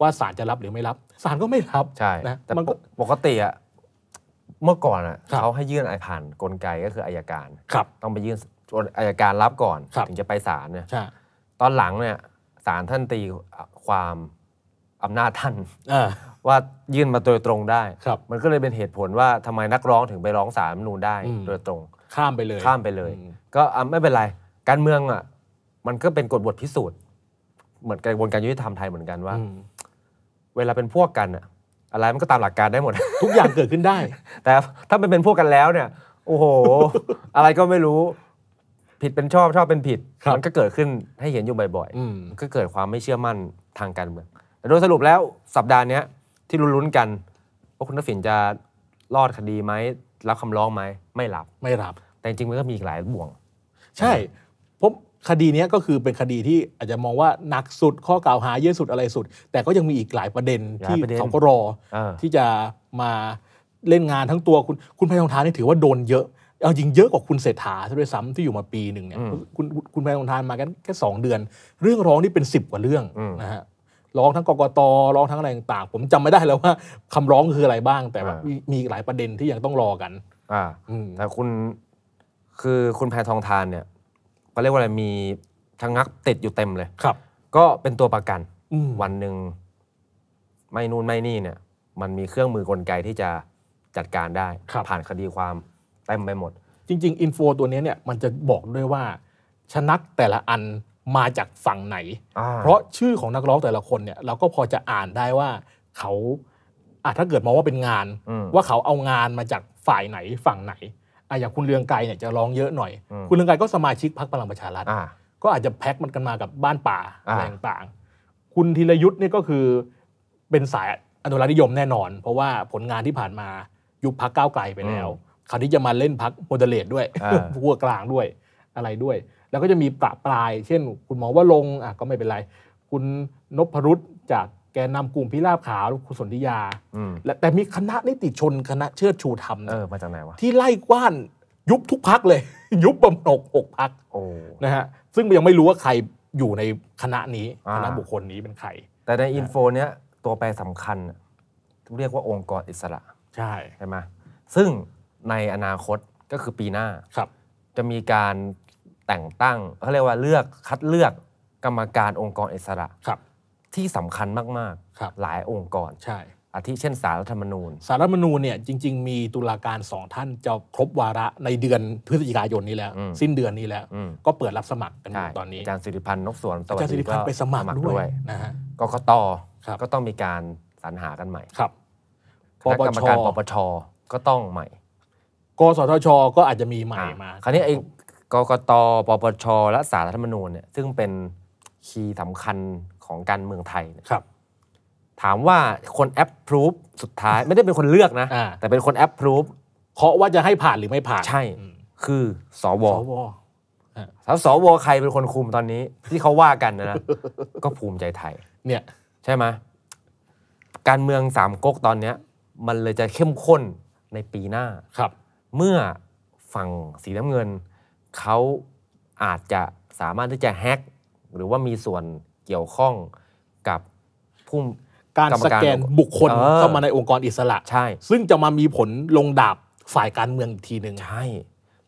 ว่าศาลจะรับหรือไม่รับศาลก็ไม่รับใช่นะแต่ปกติอะเมื่อก่อนอะเขาให้ยื่นไอผ่านกลไกก็คืออายการต้องไปยื่นอายการรับก่อนถึงจะไปศาลเนี่ยตอนหลังเนี่ยศาลท่านตีความอำนาจท่านอว่ายื่นมาโดยตรงได้ครับมันก็เลยเป็นเหตุผลว่าทำไมนักร้องถึงไปร้องศาลมนูนได้โดยตรงข้ามไปเลยข้ามไปเลย ก็อไม่เป็นไรการเมืองอ่ะ มันก็เป็นกฎบทพิสูจน์เหมือนกระบวนการยุติธรรมไทยเหมือนกันว่าเวลาเป็นพวกกันอ่ะ อะไรมันก็ตามหลักการได้หมดทุกอย่างเกิดขึ้นได้ แต่ถ้ามันเป็นพวกกันแล้วเนี่ย โอ้โห อะไรก็ไม่รู้ผิดเป็นชอบ ชอบเป็นผิดมันก็เกิดขึ้นให้เห็นอยู่บ่อยๆ ก็เกิดความไม่เชื่อมั่นทางการเมืองโดยสรุปแล้วสัปดาห์นี้ที่ลุ้นๆกัน ว่าคุณทักษิณจะรอดคดีไหมรับคำร้องไหมไม่รับไม่รับ แต่จริงๆมันก็มีอีกหลายบ่วง ใช่ผมคดีนี้ก็คือเป็นคดีที่อาจจะมองว่าหนักสุดข้อกล่าวหาเยอะสุดอะไรสุด แต่ก็ยังมีอีกหลายประเด็นที่เขาก็รออที่จะมาเล่นงานทั้งตัวคุณคุณไพรองทานนี่ถือว่าโดนเยอะเอาจริงเยอะกว่าคุณเศรษฐาด้วยซ้ำที่อยู่มาปีหนึ่งเนี่ยคุณคุณแพทองทานมากัน แค่สองเดือน เรื่องร้องนี่เป็นสิบกว่าเรื่องนะฮะร้องทั้งกกตร้องทั้งอะไรต่างผมจำไม่ได้แล้วว่าคำร้องคืออะไรบ้างแต่แบบมีหลายประเด็นที่ยังต้องรอกัน อ่าแต่คุณคือคุณแพทองทานเนี่ย ก็ เรียกว่าอะไรมีชะงักติดอยู่เต็มเลยครับ ก็เป็นตัวประกันวันหนึ่งไม่นู่นไม่นี่เนี่ย มันมีเครื่องมือกลไกที่จะจัดการได้ผ่านคดีความต็มไปหมดจริง ๆ อินโฟตัวนี้เนี่ยมันจะบอกด้วยว่า ชนักแต่ละอันมาจากฝั่งไหน เพราะชื่อของนักร้องแต่ละคนเนี่ยเราก็พอจะอ่านได้ว่าเขาอาจถ้าเกิดมองว่าเป็นงานว่าเขาเอางานมาจากฝ่ายไหนฝั่งไหนอะอย่างคุณเรืองไกรเนี่ยจะร้องเยอะหน่อย คุณเรืองไกรก็สมาชิกพรรคพลังประชารัฐก็อาจจะแพ็คมันกันมากับบ้านป่าอะไรต่างๆ คุณธีรยุทธ์นี่ก็คือเป็นสายอนุรักษนิยมแน่นอน เพราะว่าผลงานที่ผ่านมายุบพักก้าวไกลไปแล้วคราวนี้จะมาเล่นพักโมเดเลตด้วยพวกลางด้วยอะไรด้วย แล้วก็จะมีปรปลาย เช่นคุณหมอว่าลงอ่ะก็ไม่เป็นไร คุณนพรุษจากแกนำกลุ่มพิราบขาวคุณสนธิยาแต่มีคณะนิติชนคณะเชิดชูธรรมเออมาจากไหนวะที่ไล่กว้านยุบทุกพักเลย ยุบบำนกหกพักนะฮะซึ่งยังไม่รู้ว่าใครอยู่ในคณะนี้คณะบุคคลนี้เป็นใครแต่ในอินโฟเนี้ยตัวแปรสำคัญเรียกว่าองค์กรอิสระ ใช่ใช่ไหมซึ่งในอนาคตก็คือปีหน้าครับ จะมีการแต่งตั้งเขาเรียกว่าเลือกคัดเลือกกรรมการองค์กรอิสระครับ ที่สำคัญมากๆหลายองค์กรใช่อาทิเช่นสารรัฐธรรมนูญสารรัฐธรรมนูญเนี่ยจริงๆ มีตุลาการสองท่านจะครบวาระในเดือนพฤศจิกายนนี้แล้ว สิ้นเดือนนี้แล้ว ก็เปิดรับสมัครกันอยู่ตอนนี้อาจารย์สิริพันธ์นกสวนอาจารย์สิริพันธ์ไปสมัครด้วยนะฮะกกตก็ต้องมีการสรรหากันใหม่ครับปปชกรรมการปปชก็ต้องใหม่กสทช ก็อาจจะมีใหม่มาคราวนี้ไอ้กกตปปช และสารรัฐมนูญเนี่ยซึ่งเป็นคีย์สำคัญของการเมืองไทยครับ ถามว่าคนแอปพรูฟสุดท้ายไม่ได้เป็นคนเลือกนะ แต่เป็นคนแอปพรูฟเคาะว่าจะให้ผ่านหรือไม่ผ่าน ใช่ คือสวสวแล้วสวใครเป็นคนคุมตอนนี้ ที่เขาว่ากันนะนะก็ภูมิใจไทย เนี่ยใช่ไหมการเมืองสามก๊กตอนเนี้ยมันเลยจะเข้มข้นในปีหน้าครับเมื่อฝั่งสีน้ำเงิน เขาอาจจะสามารถที่จะแฮกหรือว่ามีส่วนเกี่ยวข้องกับผู้การสแกน บุคคลเข้ามาในองค์กรอิสระใช่ ซึ่งจะมามีผลลงดาบ ฝ่ายการเมืองอีกทีหนึ่งใช่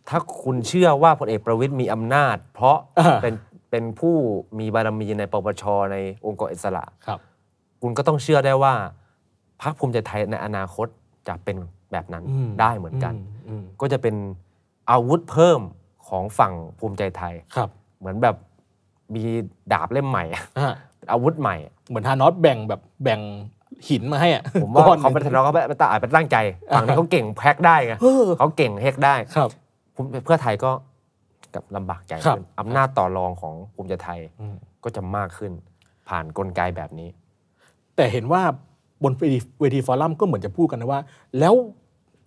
ถ้าคุณเชื่อว่าพลเอกประวิทย์มีอำนาจ เพราะเป็นเป็นผู้มีบารมีในปปชในองค์กรอิสระครับ คุณก็ต้องเชื่อได้ว่า พรรคภูมิใจไทยในอนาคตจะเป็นแบบนั้นได้เหมือนกัน ก็จะเป็นอาวุธเพิ่มของฝั่งภูมิใจไทยครับ เหมือนแบบมีดาบเล่มใหม่ อาวุธใหม่เหมือนฮานอสแบ่งแบบแบ่งหินมาให้อ่ะผมว่าเขาเป็นทานอสเป็นตาอาจเป็นตั้งใจฝั่งนี้เขาเก่งแพ็กได้ไงเขาเก่งแฮกได้ ครับเพื่อไทยก็กับลำบากใจขึ้นอำนาจต่อรองของภูมิใจไทยก็จะมากขึ้นผ่านกลไกแบบนี้ แต่เห็นว่าบนเวทีฟอรัมก็เหมือนจะพูดกันนะว่า แล้ว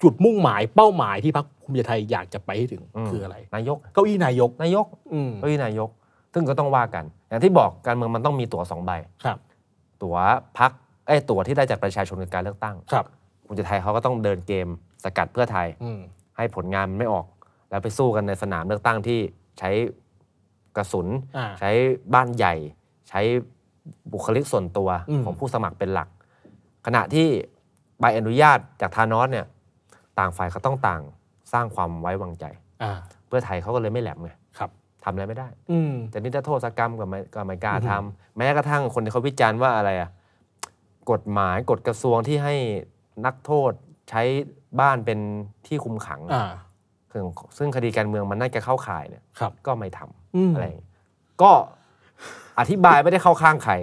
จุดมุ่งหมายเป้าหมายที่พรรคภูมิใจไทยอยากจะไปให้ถึงคืออะไรนายกเก้าอี้นายกนายกเก้าอี้นายก ซึ่งก็ต้องว่ากัน อย่างที่บอกการเมืองมันต้องมีตั๋วสองใบครับตั๋วพักไอ้ตั๋วที่ได้จากประชาชนในการเลือกตั้ง ครับภูมิใจไทยเขาก็ต้องเดินเกมสกัดเพื่อไทยให้ผลงานนไม่ออกแล้วไปสู้กันในสนามเลือกตั้งที่ใช้กระสุนใช้บ้านใหญ่ ใช้บุคลิกส่วนตัวของผู้สมัครเป็นหลักขณะที่ใบอนุญาตจากทานอสเนี่ย ต่างฝ่ายก็ต้องต่าง สร้างความไว้วางใจเพื่อไทยเขาก็เลยไม่แหลมไงทำอะไรไม่ได้แต่นี่ถ้าโทษกรรมกบไม่กบไม่กล้าทำ แม้กระทั่งคนที่เขาวิจารณ์ว่าอะไรอ่ะกฎหมายกฎกระทรวงที่ให้นักโทษใช้บ้านเป็นที่คุมขังซึ่งซึ่งคดีการเมืองมันน่าจะเข้าข่ายเนี่ยก็ไม่ทำอะไรก็อธิบายไม่ได้เข้าข้างใคร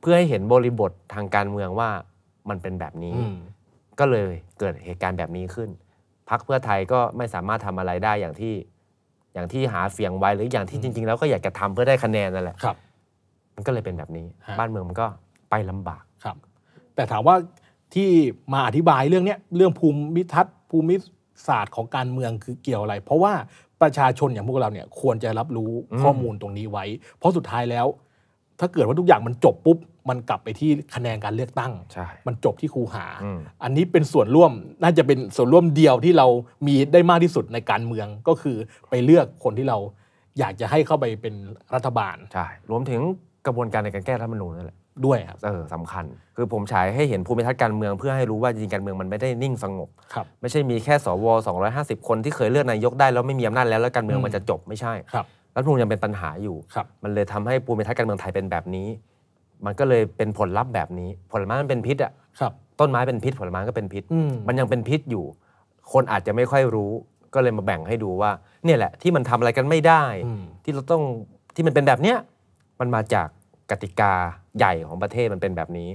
เพื่อให้เห็นบริบททางการเมืองว่ามันเป็นแบบนี้ก็เลยเกิดเหตุการณ์แบบนี้ขึ้น พักเพื่อไทยก็ไม่สามารถทำอะไรได้อย่างที่อย่างที่หาเสียงไว้หรืออย่างที่จริงๆ แล้วก็อยากจะทำเพื่อได้คะแนนนั่นแหละครับ มันก็เลยเป็นแบบนี้ บ้านเมือง มันก็ไปลำบากครับ แต่ถามว่าที่มาอธิบายเรื่องเนี้ย เรื่องภูมิทัศน์ภูมิศาสตร์ของการเมืองคือเกี่ยวอะไร เพราะว่าประชาชนอย่างพวกเราเนี่ย ควรจะรับรู้ข้อมูลตรงนี้ไว้ เพราะสุดท้ายแล้ว ถ้าเกิดว่าทุกอย่างมันจบปุ๊บมันกลับไปที่คะแนน การเลือกตั้ง มันจบที่ครูหา อันนี้เป็นส่วนร่วมน่าจะเป็นส่วนร่วมเดียวที่เรามีได้มากที่สุดในการเมืองก็คือไปเลือกคนที่เรา อยากจะให้เข้าไปเป็นรัฐบาล ใช่ รวมถึงกระบวนการในการแก้รัฐมนูญนั่นแหละ ด้วยครับเออสำคัญ คือผมฉายให้เห็นภูมิทัศน์การเมืองเพื่อให้รู้ว่าจริงการเมืองมันไม่ได้นิ่งสงบครับไม่ใช่มีแค่สว 250 คนที่เคยเลือกนายกได้แล้วไม่มีอำนาจแล้วแล้วการเมืองมันจะจบไม่ใช่ ครับ รัฐมนูญยังเป็นปัญหาอยู่ ครับ มันเลยทำให้ภูมิทัศน์การเมืองไทยเป็นแบบนี้มันก็เลยเป็นผลลัพธ์แบบนี้ ผลไม้มันเป็นพิษอ่ะต้นไม้เป็นพิษผลไม้ก็เป็นพิษ มันยังเป็นพิษอยู่ คนอาจจะไม่ค่อยรู้ ก็เลยมาแบ่งให้ดูว่า เนี่ยแหละที่มันทำอะไรกันไม่ได้ ที่เราต้องที่มันเป็นแบบเนี้ยมันมาจากกติกาใหญ่ของประเทศมันเป็นแบบนี้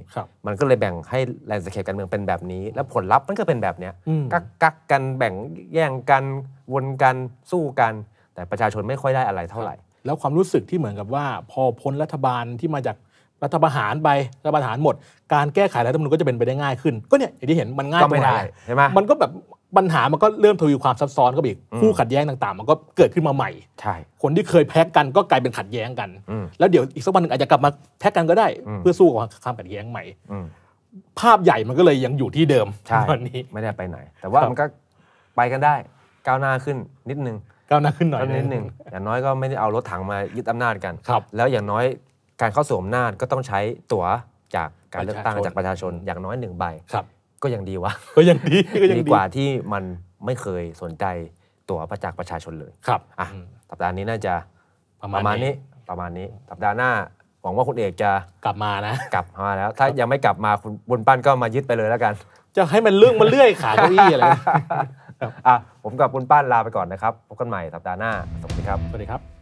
มันก็เลยแบ่งให้แลนด์สเคปการเมืองเป็นแบบนี้ แล้วผลลัพธ์มันก็เป็นแบบเนี้ยกักกักกันแบ่งแย่งกันวนกันสู้กัน แต่ประชาชนไม่ค่อยได้อะไรเท่าไหร่ แล้วความรู้สึกที่เหมือนกับว่าพอพ้นรัฐบาลที่มาจากรัฐประหารไปรัฐประหารหมดการแก้ไขรัฐมนูนก็จะเป็นไปได้ง่ายขึ้น ก็เนี่ยอย่างที่เห็นมันง่ายไม่ได้ใช่ไหมมันก็แบบปัญหามันก็เริ่มทวีความซับซ้อนก็อีกคู่ขัดแย้งต่าง ๆ มันก็เกิดขึ้นมาใหม่ใช่คนที่เคยแพ้กันก็กลายเป็นขัดแย้งกันแล้วเดี๋ยวอีกสักวันหนึ่งอาจจะกลับมาแพ้กันก็ได้ เพื่อสู้กับความขัดแย้งใหม่ภาพใหญ่มันก็เลยยังอยู่ที่เดิมตอนนี้ไม่ได้ไปไหน แต่ว่ามันก็ไปกันได้ ก้าวหน้าขึ้นนิดนึงก้าวหน้าขึ้นหน่อยนิดนึงอย่างน้อยก็ไม่ได้เอารถถังมายึดอานาจกันแล้วอย่างน้อยการเข้าสู่อำนาจก็ต้องใช้ตั๋วจากการเลือกตั้งจากประชาชนอย่างน้อยหนึ่งใบก็ยังดีวะก็ยังดีก็ยังดีกว่าที่มันไม่เคยสนใจตั๋วประจากประชาชนเลยครับอ่ะสัปดาห์นี้น่าจะประมาณนี้ ประมาณนี้สัปดาห์หน้าหวังว่าคุณเอกจะกลับมานะ กลับมาแล้วถ้ายังไม่กลับมาคุณบุญปั้นก็มายึดไปเลยแล้วกัน จะให้มันเรื่องมันเลื่อยขาเก้าอี้อะไรอ่ะผมกับบุญปั้นลาไปก่อนนะครับพบกันใหม่สัปดาห์หน้าสวัสดีครับสวัสดีครับ